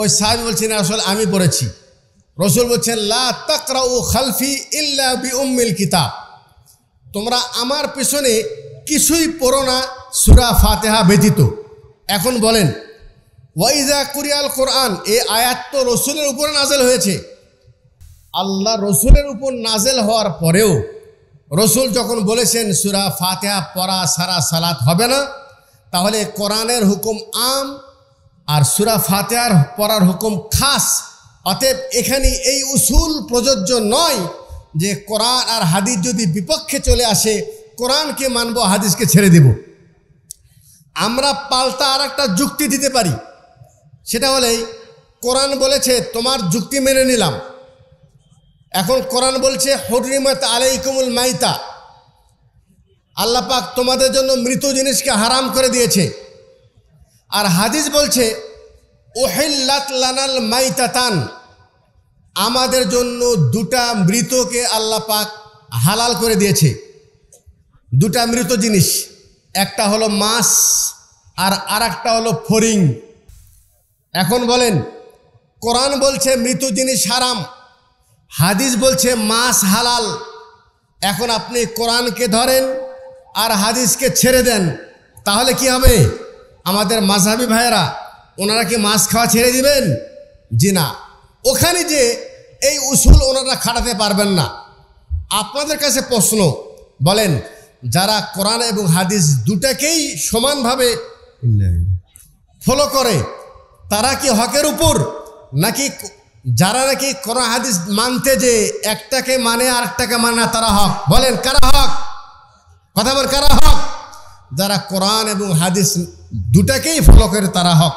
ওই সাহাবি বলছেন আসলে আমি পড়েছি রসুল বলছেন লা তাকরা ও খালফি ইল্লা বি উম্মিল কিতাব তোমরা আমার পেছনে কিছুই পড়ো না সুরা ফাতেহা ব্যতীত এখন বলেন ওয়াইজা কুরিয়াল কোরআন এ আয়াত্ত রসুলের উপর নাজেল হয়েছে আল্লাহ রসুলের উপর নাজেল হওয়ার পরেও রসুল যখন বলেছেন সুরা ফাতেহা পড়া সারা সালাত হবে না তাহলে কোরআনের হুকুম আম আর সুরা ফাতেহার পড়ার হুকুম খাস অতএব এখানে এই উসুল প্রযোজ্য নয় যে কোরআন আর হাদিস যদি বিপক্ষে চলে আসে কোরআনকে মানব হাদিসকে ছেড়ে দেব আমরা পাল্টা আর একটা যুক্তি দিতে পারি সেটা হলেই কোরআন বলেছে তোমার যুক্তি মেনে নিলাম এখন কোরআন বলছে হরিমাত আলাইকুমুল মাইতা আল্লাহ পাক তোমাদের জন্য মৃত জিনিসকে হারাম করে দিয়েছে আর হাদিস বলছে ওহেল্লাত লানাল মাইতা তান আমাদের জন্য দুটা মৃতকে আল্লাহ পাক হালাল করে দিয়েছে দুটা মৃত জিনিস একটা হলো মাছ আর আর একটা হলো ফরিং এখন বলেন কোরআন বলছে মৃত জিনিস হারাম হাদিস বলছে মাস হালাল এখন আপনি কোরআনকে ধরেন আর হাদিসকে ছেড়ে দেন তাহলে কি হবে আমাদের মাঝহাবি ভাইয়েরা ওনারা কি মাছ খাওয়া ছেড়ে দিবেন জি না ওখানে যে এই উসুল ওনারা খাটাতে পারবেন না আপনাদের কাছে প্রশ্ন বলেন যারা কোরআন এবং হাদিস দুটাকেই সমানভাবে ফলো করে তারা কি হকের উপর নাকি যারা নাকি কোরআন হাদিস মানতে যে একটাকে মানে আরেকটাকে মানে না তারা হক বলেন কারা হক কথা বল কারা হক যারা কোরআন এবং হাদিস দুটাকেই ফলো করে তারা হক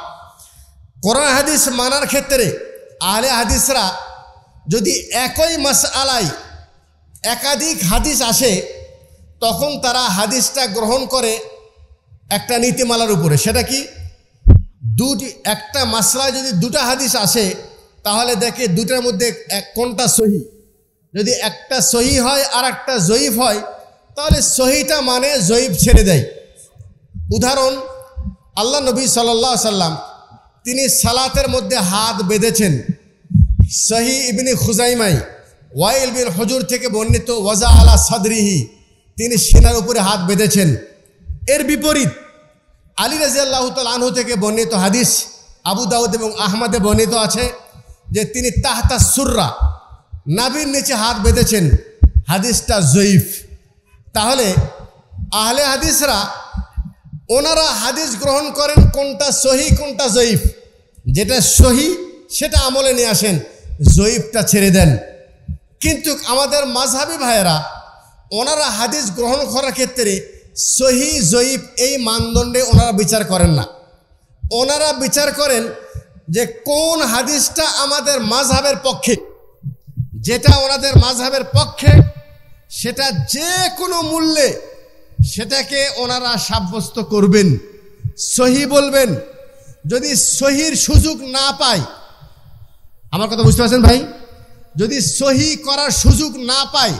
কোরআন হাদিস মানার ক্ষেত্রে আহলে হাদিসরা যদি একই মাস আলাই একাধিক হাদিস আসে তখন তারা হাদিসটা গ্রহণ করে একটা নীতিমালার উপরে সেটা কি দুটি একটা মাসলায় যদি দুটা হাদিস আসে তাহলে দেখে দুটার মধ্যে এক কোনটা সহি যদি একটা সহি হয় আর একটা জয়ীফ হয় তাহলে সহিটা মানে জয়ীফ ছেড়ে দেয় উদাহরণ আল্লাহ নবী সাল্লাহ সাল্লাম তিনি সালাতের মধ্যে হাত বেঁধেছেন সহি ইবনি খুজাইমাই ওয়াইল বিন হজুর থেকে বর্ণিত ওয়াজা আলা সাদরিহি তিনি সেনার উপরে হাত বেঁধেছেন এর বিপরীত আলী রাজি আল্লাহ আনহু থেকে বর্ণিত হাদিস আবু দাউদ এবং আহমদে বর্ণিত আছে যে তিনি তাহতা সুররা নাবির নিচে হাত বেঁধেছেন হাদিসটা জয়ীফ তাহলে আহলে হাদিসরা ওনারা হাদিস গ্রহণ করেন কোনটা সহি কোনটা জয়ীফ যেটা সহি সেটা আমলে নিয়ে আসেন জয়ীফটা ছেড়ে দেন কিন্তু আমাদের মাঝহাবি ভাইয়েরা ওনারা হাদিস গ্রহণ করার ক্ষেত্রে সহি জয়ীফ এই মানদণ্ডে ওনারা বিচার করেন না ওনারা বিচার করেন যে কোন হাদিসটা আমাদের মাঝহাবের পক্ষে যেটা ওনাদের মাঝহাবের পক্ষে সেটা যে কোনো মূল্যে সেটাকে ওনারা সাব্যস্ত করবেন সহি বলবেন যদি সহির সুযোগ না পায় আমার কথা বুঝতে পারছেন ভাই যদি সহি করার সুযোগ না পায়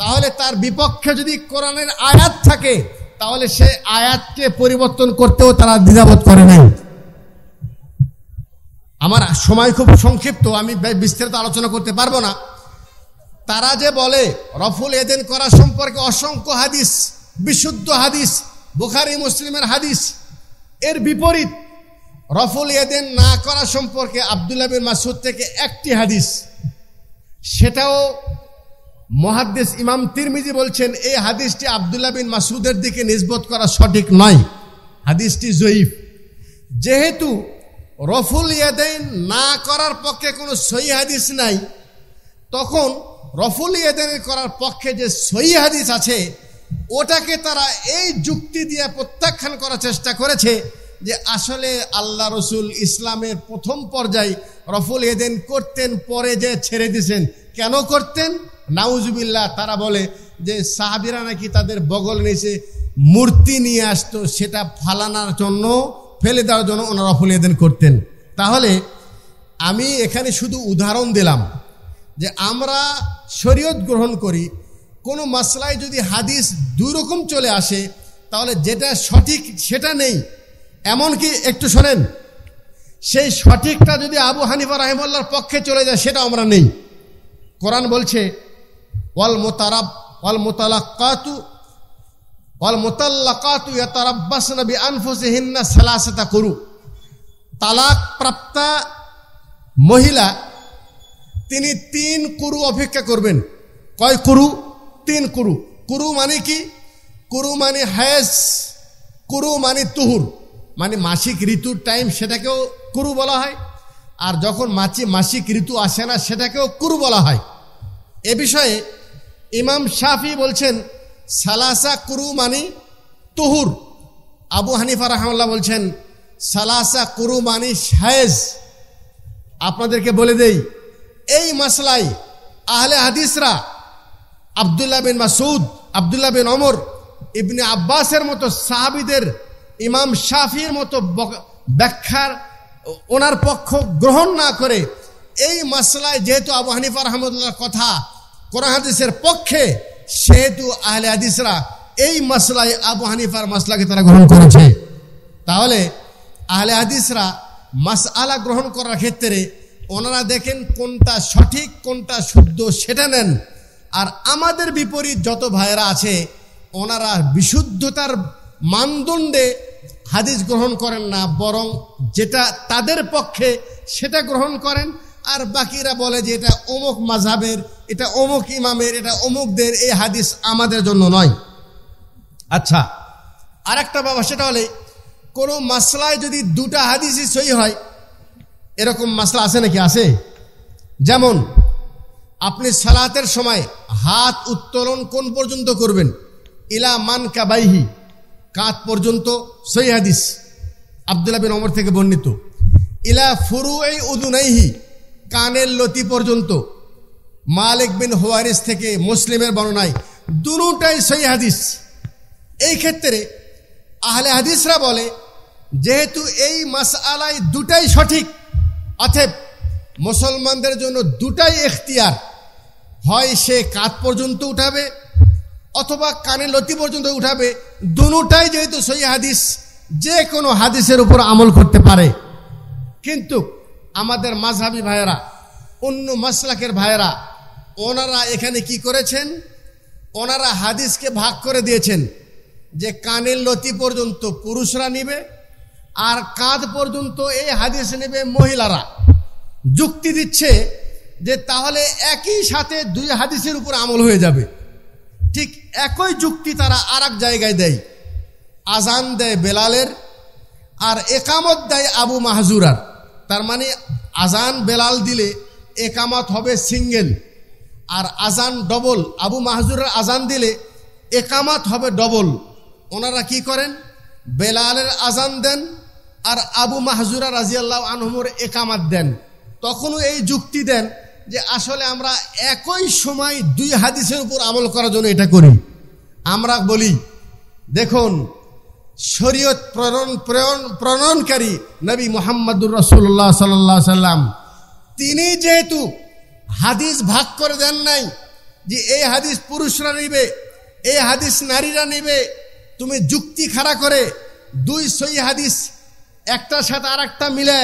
তাহলে তার বিপক্ষে যদি কোরআনের আয়াত থাকে তাহলে সে আয়াতকে পরিবর্তন করতেও তারা দ্বিধাবোধ করে নাই আমার সময় খুব সংক্ষিপ্ত আমি বিস্তারিত আলোচনা করতে পারবো না তারা যে বলে রফুল এদেন করা সম্পর্কে অসংখ্য হাদিস বিশুদ্ধ হাদিস বুখারি মুসলিমের হাদিস এর বিপরীত রফুল ইয়াদেন না করা সম্পর্কে আবদুল্লাহ মাসুদ থেকে একটি হাদিস সেটাও মহাদ্দেশ ইমাম তিরমিজি বলছেন এই হাদিসটি আবদুল্লাহ বিন মাসুদের দিকে নিষ্বত করা সঠিক নয় হাদিসটি জয়ীফ যেহেতু রফুল ইয়াদেন না করার পক্ষে কোনো সই হাদিস নাই তখন রফুল ইয়াদেনের করার পক্ষে যে সই হাদিস আছে ওটাকে তারা এই যুক্তি দিয়ে প্রত্যাখ্যান করার চেষ্টা করেছে যে আসলে আল্লাহ রসুল ইসলামের প্রথম পর্যায়ে রফুল এদিন করতেন পরে যে ছেড়ে দিছেন কেন করতেন নাউজুবিল্লাহ তারা বলে যে সাহাবিরা নাকি তাদের বগল নিচে মূর্তি নিয়ে আসতো সেটা ফালানোর জন্য ফেলে দেওয়ার জন্য ওনারা রফুল এদিন করতেন তাহলে আমি এখানে শুধু উদাহরণ দিলাম যে আমরা শরীয়ত গ্রহণ করি কোনো মশলায় যদি হাদিস দুরকম চলে আসে তাহলে যেটা সঠিক সেটা নেই এমনকি একটু শোনেন সেই সঠিকটা যদি আবু হানিফা রাহেমুল্লার পক্ষে চলে যায় সেটা আমরা নেই কোরআন বলছে ওয়াল মোতারাব ওয়াল মোতালাকাতু ওয়াল মোতাল্লাকাতু ইয়াতারাব্বাস নবী আনফুসিহিন্না সালাসাতা করু তালাক প্রাপ্তা মহিলা তিনি তিন কুরু অপেক্ষা করবেন কয় কুরু তিন কুরু কুরু মানে কি কুরু মানে হায়েস কুরু মানে তুহুর মানে মাসিক ঋতুর টাইম সেটাকেও কুরু বলা হয় আর যখন মাছি মাসিক ঋতু আসে না সেটাকেও কুরু বলা হয় এ বিষয়ে ইমাম শাফি বলছেন সালাসা কুরু মানি তুহুর আবু হানিফা রাহমাল্লাহ বলছেন সালাসা কুরু মানি শায়েজ আপনাদেরকে বলে দেই এই মাসলাই আহলে হাদিসরা আবদুল্লাহ বিন মাসুদ আবদুল্লাহ বিন অমর ইবনে আব্বাসের মতো সাহাবিদের ইমাম শাফির মতো ব্যাখ্যার ওনার পক্ষ গ্রহণ না করে এই মাসলায় যেহেতু আবু হানিফা রহমদুল্লাহ কথা হাদিসের পক্ষে সেহেতু আহলে হাদিসরা এই মাসলায় আবু হানিফার মাসলাকে তারা গ্রহণ করেছে তাহলে আহলে হাদিসরা মাস আলা গ্রহণ করার ক্ষেত্রে ওনারা দেখেন কোনটা সঠিক কোনটা শুদ্ধ সেটা নেন আর আমাদের বিপরীত যত ভাইরা আছে ওনারা বিশুদ্ধতার মানদণ্ডে হাদিস গ্রহণ করেন না বরং যেটা তাদের পক্ষে সেটা গ্রহণ করেন আর বাকিরা বলে যে এটা অমুক মাঝাবের এটা অমুক ইমামের এটা অমুকদের এই হাদিস আমাদের জন্য নয় আচ্ছা আর একটা বাবা সেটা হলে কোনো মাসলায় যদি দুটা হাদিসই সই হয় এরকম মাসলা আছে নাকি আছে যেমন আপনি সালাতের সময় হাত উত্তোলন কোন পর্যন্ত করবেন ইলা মান কাবাইহি কাত পর্যন্ত সই হাদিস আবদুল্লাহ বিন অমর থেকে বর্ণিত ইলা ফুরু এই উদুনাইহি কানের লতি পর্যন্ত মালিক বিন হোয়ারিস থেকে মুসলিমের বর্ণনায় দুটাই সই হাদিস এই ক্ষেত্রে আহলে হাদিসরা বলে যেহেতু এই মাস মাসআলায় দুটাই সঠিক অথেব মুসলমানদের জন্য দুটাই এখতিয়ার হয় সে কাত পর্যন্ত উঠাবে অথবা কানে লতি পর্যন্ত উঠাবে দুটাই যেহেতু সই হাদিস যে কোনো হাদিসের উপর আমল করতে পারে কিন্তু আমাদের মাঝহাবি ভাইয়েরা অন্য মাসলাকের ভাইয়েরা ওনারা এখানে কি করেছেন ওনারা হাদিসকে ভাগ করে দিয়েছেন যে কানের লতি পর্যন্ত পুরুষরা নিবে আর কাঁধ পর্যন্ত এই হাদিস নেবে মহিলারা যুক্তি দিচ্ছে যে তাহলে একই সাথে দুই হাদিসের উপর আমল হয়ে যাবে ঠিক একই যুক্তি তারা আর জায়গায় দেয় আজান দেয় বেলালের আর একামত দেয় আবু মাহজুরার তার মানে আজান বেলাল দিলে একামত হবে সিঙ্গেল আর আজান ডবল আবু মাহজুরের আজান দিলে একামত হবে ডবল ওনারা কি করেন বেলালের আজান দেন আর আবু মাহজুরা রাজিয়াল্লাহ আনহমর একামাত দেন তখনও এই যুক্তি দেন যে আসলে আমরা একই সময় দুই হাদিসের উপর আমল করার জন্য এটা করি আমরা বলি দেখুন শরীয়ত প্রেরণ প্রণ প্রণয়নকারী নবী মোহাম্মদুর রসুল্লাহ সাল্লাহ সাল্লাম তিনি যেহেতু হাদিস ভাগ করে দেন নাই যে এই হাদিস পুরুষরা নিবে এই হাদিস নারীরা নিবে তুমি যুক্তি খাড়া করে দুই সই হাদিস একটার সাথে আর একটা মিলে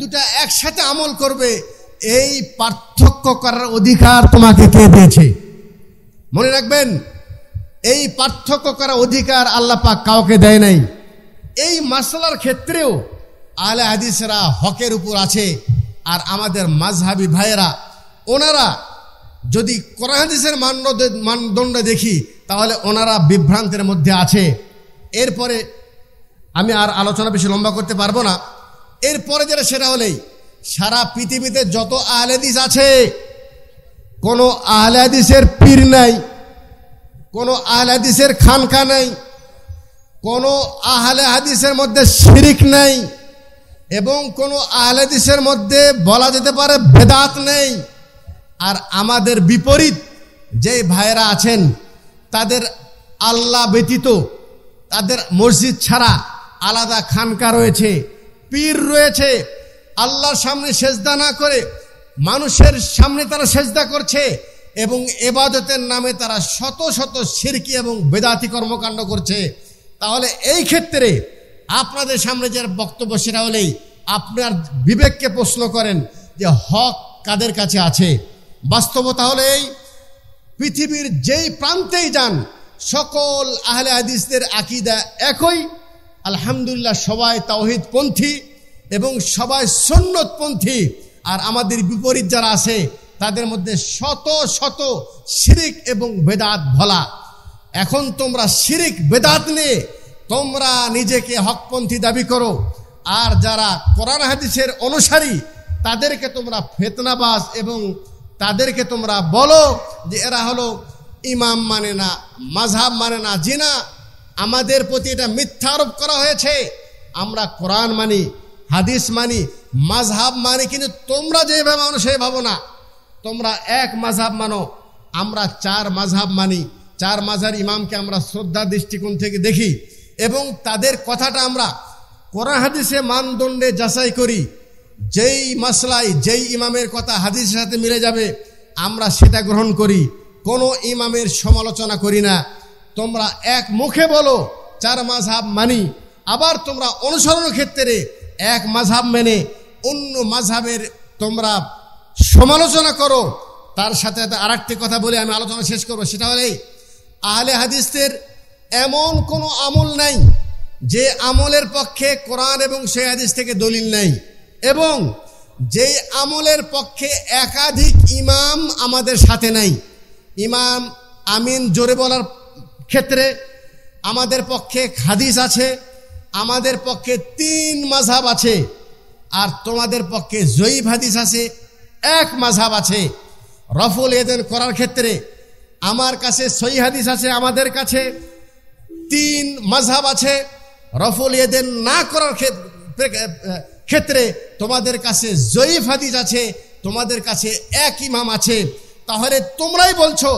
দুটা একসাথে আমল করবে এই পার্থক্য করার অধিকার তোমাকে কে দিয়েছে মনে রাখবেন এই পার্থক্য করার অধিকার আল্লাহ পাক কাউকে দেয় নাই এই মাসালার ক্ষেত্রেও আলে হাদিসরা হকের উপর আছে আর আমাদের মাঝহাবি ভাইয়েরা ওনারা যদি কোরআদিসের মানদণ্ড মানদণ্ড দেখি তাহলে ওনারা বিভ্রান্তের মধ্যে আছে এরপরে আমি আর আলোচনা বেশি লম্বা করতে পারবো না এরপরে যেটা সেটা হলেই সারা পৃথিবীতে যত আহলেদিস আছে কোনো আহলেদিসের পীর নাই কোনো আহলেদিসের খানকা নাই কোনো আহলে হাদিসের মধ্যে শিরিক নেই এবং কোনো আহলেদিসের মধ্যে বলা যেতে পারে বেদাত নেই আর আমাদের বিপরীত যে ভাইরা আছেন তাদের আল্লাহ ব্যতীত তাদের মসজিদ ছাড়া আলাদা খানকা রয়েছে পীর রয়েছে আল্লাহর সামনে সেজদা না করে মানুষের সামনে তারা সেজদা করছে এবং এবাদতের নামে তারা শত শত সিরকি এবং বেদাতি কর্মকাণ্ড করছে তাহলে এই ক্ষেত্রে আপনাদের সামনে যার বক্তব্য সেটা হলেই আপনার বিবেককে প্রশ্ন করেন যে হক কাদের কাছে আছে বাস্তবতা হলে এই পৃথিবীর যেই প্রান্তেই যান সকল আহলে হাদিসদের আকিদা একই আলহামদুলিল্লাহ সবাই তাওহিদ পন্থী এবং সবাই সন্ন্যতপন্থী আর আমাদের বিপরীত যারা আছে তাদের মধ্যে শত শত শিরিক এবং বেদাত ভলা এখন তোমরা শিরিক বেদাত নিয়ে তোমরা নিজেকে হকপন্থী দাবি করো আর যারা কোরআন হাদিসের অনুসারী তাদেরকে তোমরা ফেতনাবাস এবং তাদেরকে তোমরা বলো যে এরা হলো ইমাম মানে না মাঝহাব মানে না জিনা আমাদের প্রতি এটা মিথ্যা আরোপ করা হয়েছে আমরা কোরআন মানি হাদিস মানি মাঝহাব মানি কিন্তু তোমরা যেভাবে মানো ভাবো না তোমরা এক মাঝহাব মানো আমরা চার মাঝহাব মানি চার মাঝার ইমামকে আমরা শ্রদ্ধা দৃষ্টিকোণ থেকে দেখি এবং তাদের কথাটা আমরা কোরআন হাদিসে মানদণ্ডে যাচাই করি যেই মাসলায় যেই ইমামের কথা হাদিসের সাথে মিলে যাবে আমরা সেটা গ্রহণ করি কোনো ইমামের সমালোচনা করি না তোমরা এক মুখে বলো চার মাঝহাব মানি আবার তোমরা অনুসরণের ক্ষেত্রে এক মাঝাব মেনে অন্য মাঝাবের তোমরা সমালোচনা করো তার সাথে সাথে আর কথা বলে আমি আলোচনা শেষ করবো সেটা হলে আহলে হাদিসদের এমন কোনো আমল নাই যে আমলের পক্ষে কোরআন এবং সেই হাদিস থেকে দলিল নাই এবং যেই আমলের পক্ষে একাধিক ইমাম আমাদের সাথে নাই ইমাম আমিন জোরে বলার ক্ষেত্রে আমাদের পক্ষে হাদিস আছে আমাদের পক্ষে তিন মাঝাব আছে আর তোমাদের পক্ষে জয়ীব হাদিস আছে এক মাঝাব আছে রফল এদেন করার ক্ষেত্রে আমার কাছে সই হাদিস আছে আমাদের কাছে তিন মাঝাব আছে রফল এদেন না করার ক্ষেত্রে তোমাদের কাছে জয়ীফ হাদিস আছে তোমাদের কাছে এক ইমাম আছে তাহলে তোমরাই বলছো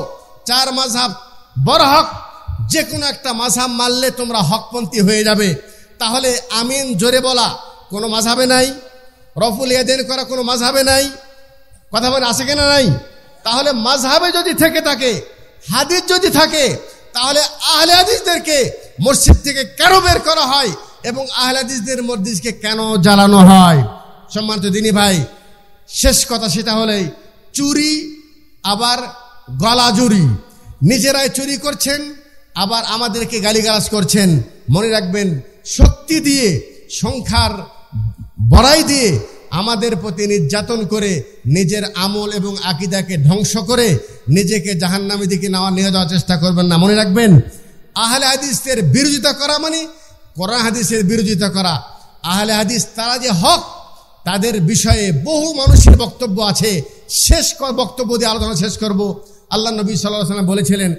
চার মাঝাব বড় হক যে কোনো একটা মাঝাব মারলে তোমরা হকপন্থী হয়ে যাবে তাহলে আমিন জোরে বলা কোনো মাঝাবে নাই রফুল এদেন করা কোনো মাঝাবে নাই কথা বলে আসে কেনা নাই তাহলে মাঝাবে যদি থেকে থাকে হাদিস যদি থাকে তাহলে আহলে হাদিসদেরকে মসজিদ থেকে কেন বের করা হয় এবং আহলে হাদিসদের মসজিদকে কেন জ্বালানো হয় সম্মানিত দিনী ভাই শেষ কথা সেটা হলে চুরি আবার গলা জুরি নিজেরাই চুরি করছেন আবার আমাদেরকে গালিগালাজ করছেন মনে রাখবেন শক্তি দিয়ে সংখ্যার বড়াই দিয়ে আমাদের প্রতি নির্যাতন করে নিজের আমল এবং আকিদাকে ধ্বংস করে নিজেকে জাহান্নামের দিকে নেওয়া নিয়ে যাওয়ার চেষ্টা করবেন না মনে রাখবেন আহলে হাদিসের বিরোধিতা করা মানে কোরআন হাদিসের বিরোধিতা করা আহলে হাদিস তারা যে হক তাদের বিষয়ে বহু মানুষের বক্তব্য আছে শেষ বক্তব্য দিয়ে আলোচনা শেষ করব আল্লাহ নবী সাল্লাহ সাল্লাম বলেছিলেন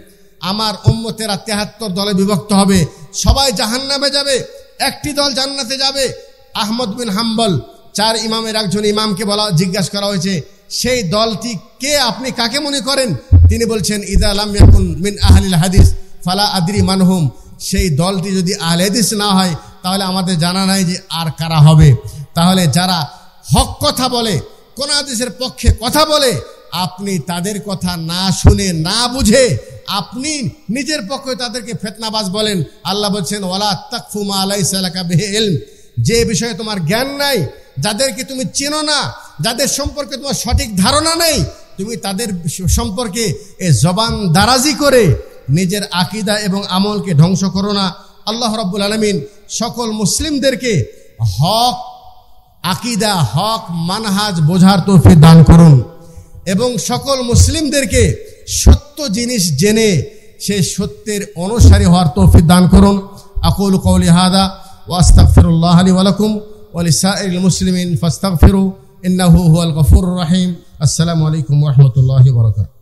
আমার উম্মতেরা তেহাত্তর দলে বিভক্ত হবে সবাই জাহান্নামে যাবে একটি দল জান্নাতে যাবে আহমদ বিন হাম্বল চার ইমামের একজন ইমামকে বলা জিজ্ঞাসা করা হয়েছে সেই দলটি কে আপনি কাকে মনে করেন তিনি বলছেন ইদা আলাম মিন আহলিল হাদিস ফালা আদরি মানহুম সেই দলটি যদি আহ হাদিস না হয় তাহলে আমাদের জানা নাই যে আর কারা হবে তাহলে যারা হক কথা বলে কোন আদেশের পক্ষে কথা বলে আপনি তাদের কথা না শুনে না বুঝে আপনি নিজের পক্ষে তাদেরকে ফেতনাবাজ বলেন আল্লাহ বলছেন ওলা তাকফুমা আলাই সালাকা বেহে এলম যে বিষয়ে তোমার জ্ঞান নাই যাদেরকে তুমি চেনো না যাদের সম্পর্কে তোমার সঠিক ধারণা নেই তুমি তাদের সম্পর্কে এ জবান দারাজি করে নিজের আকিদা এবং আমলকে ধ্বংস করো না আল্লাহ রব্বুল আলমিন সকল মুসলিমদেরকে হক আকিদা হক মানহাজ বোঝার তরফে দান করুন এবং সকল মুসলিমদেরকে সত্য জিনিস জেনে সে সত্যের অনুসারী হওয়ার তৌফিক দান করুন আকুল কৌলি হাদা ওয়াস্তাকফিরুল্লাহ আলী ওয়ালাকুম ওয়ালিসাইল মুসলিমিন ফিরু ইন্নাহু হুয়াল গফুর রাহিম আসসালামু আলাইকুম রহমতুল্লাহ বরকাত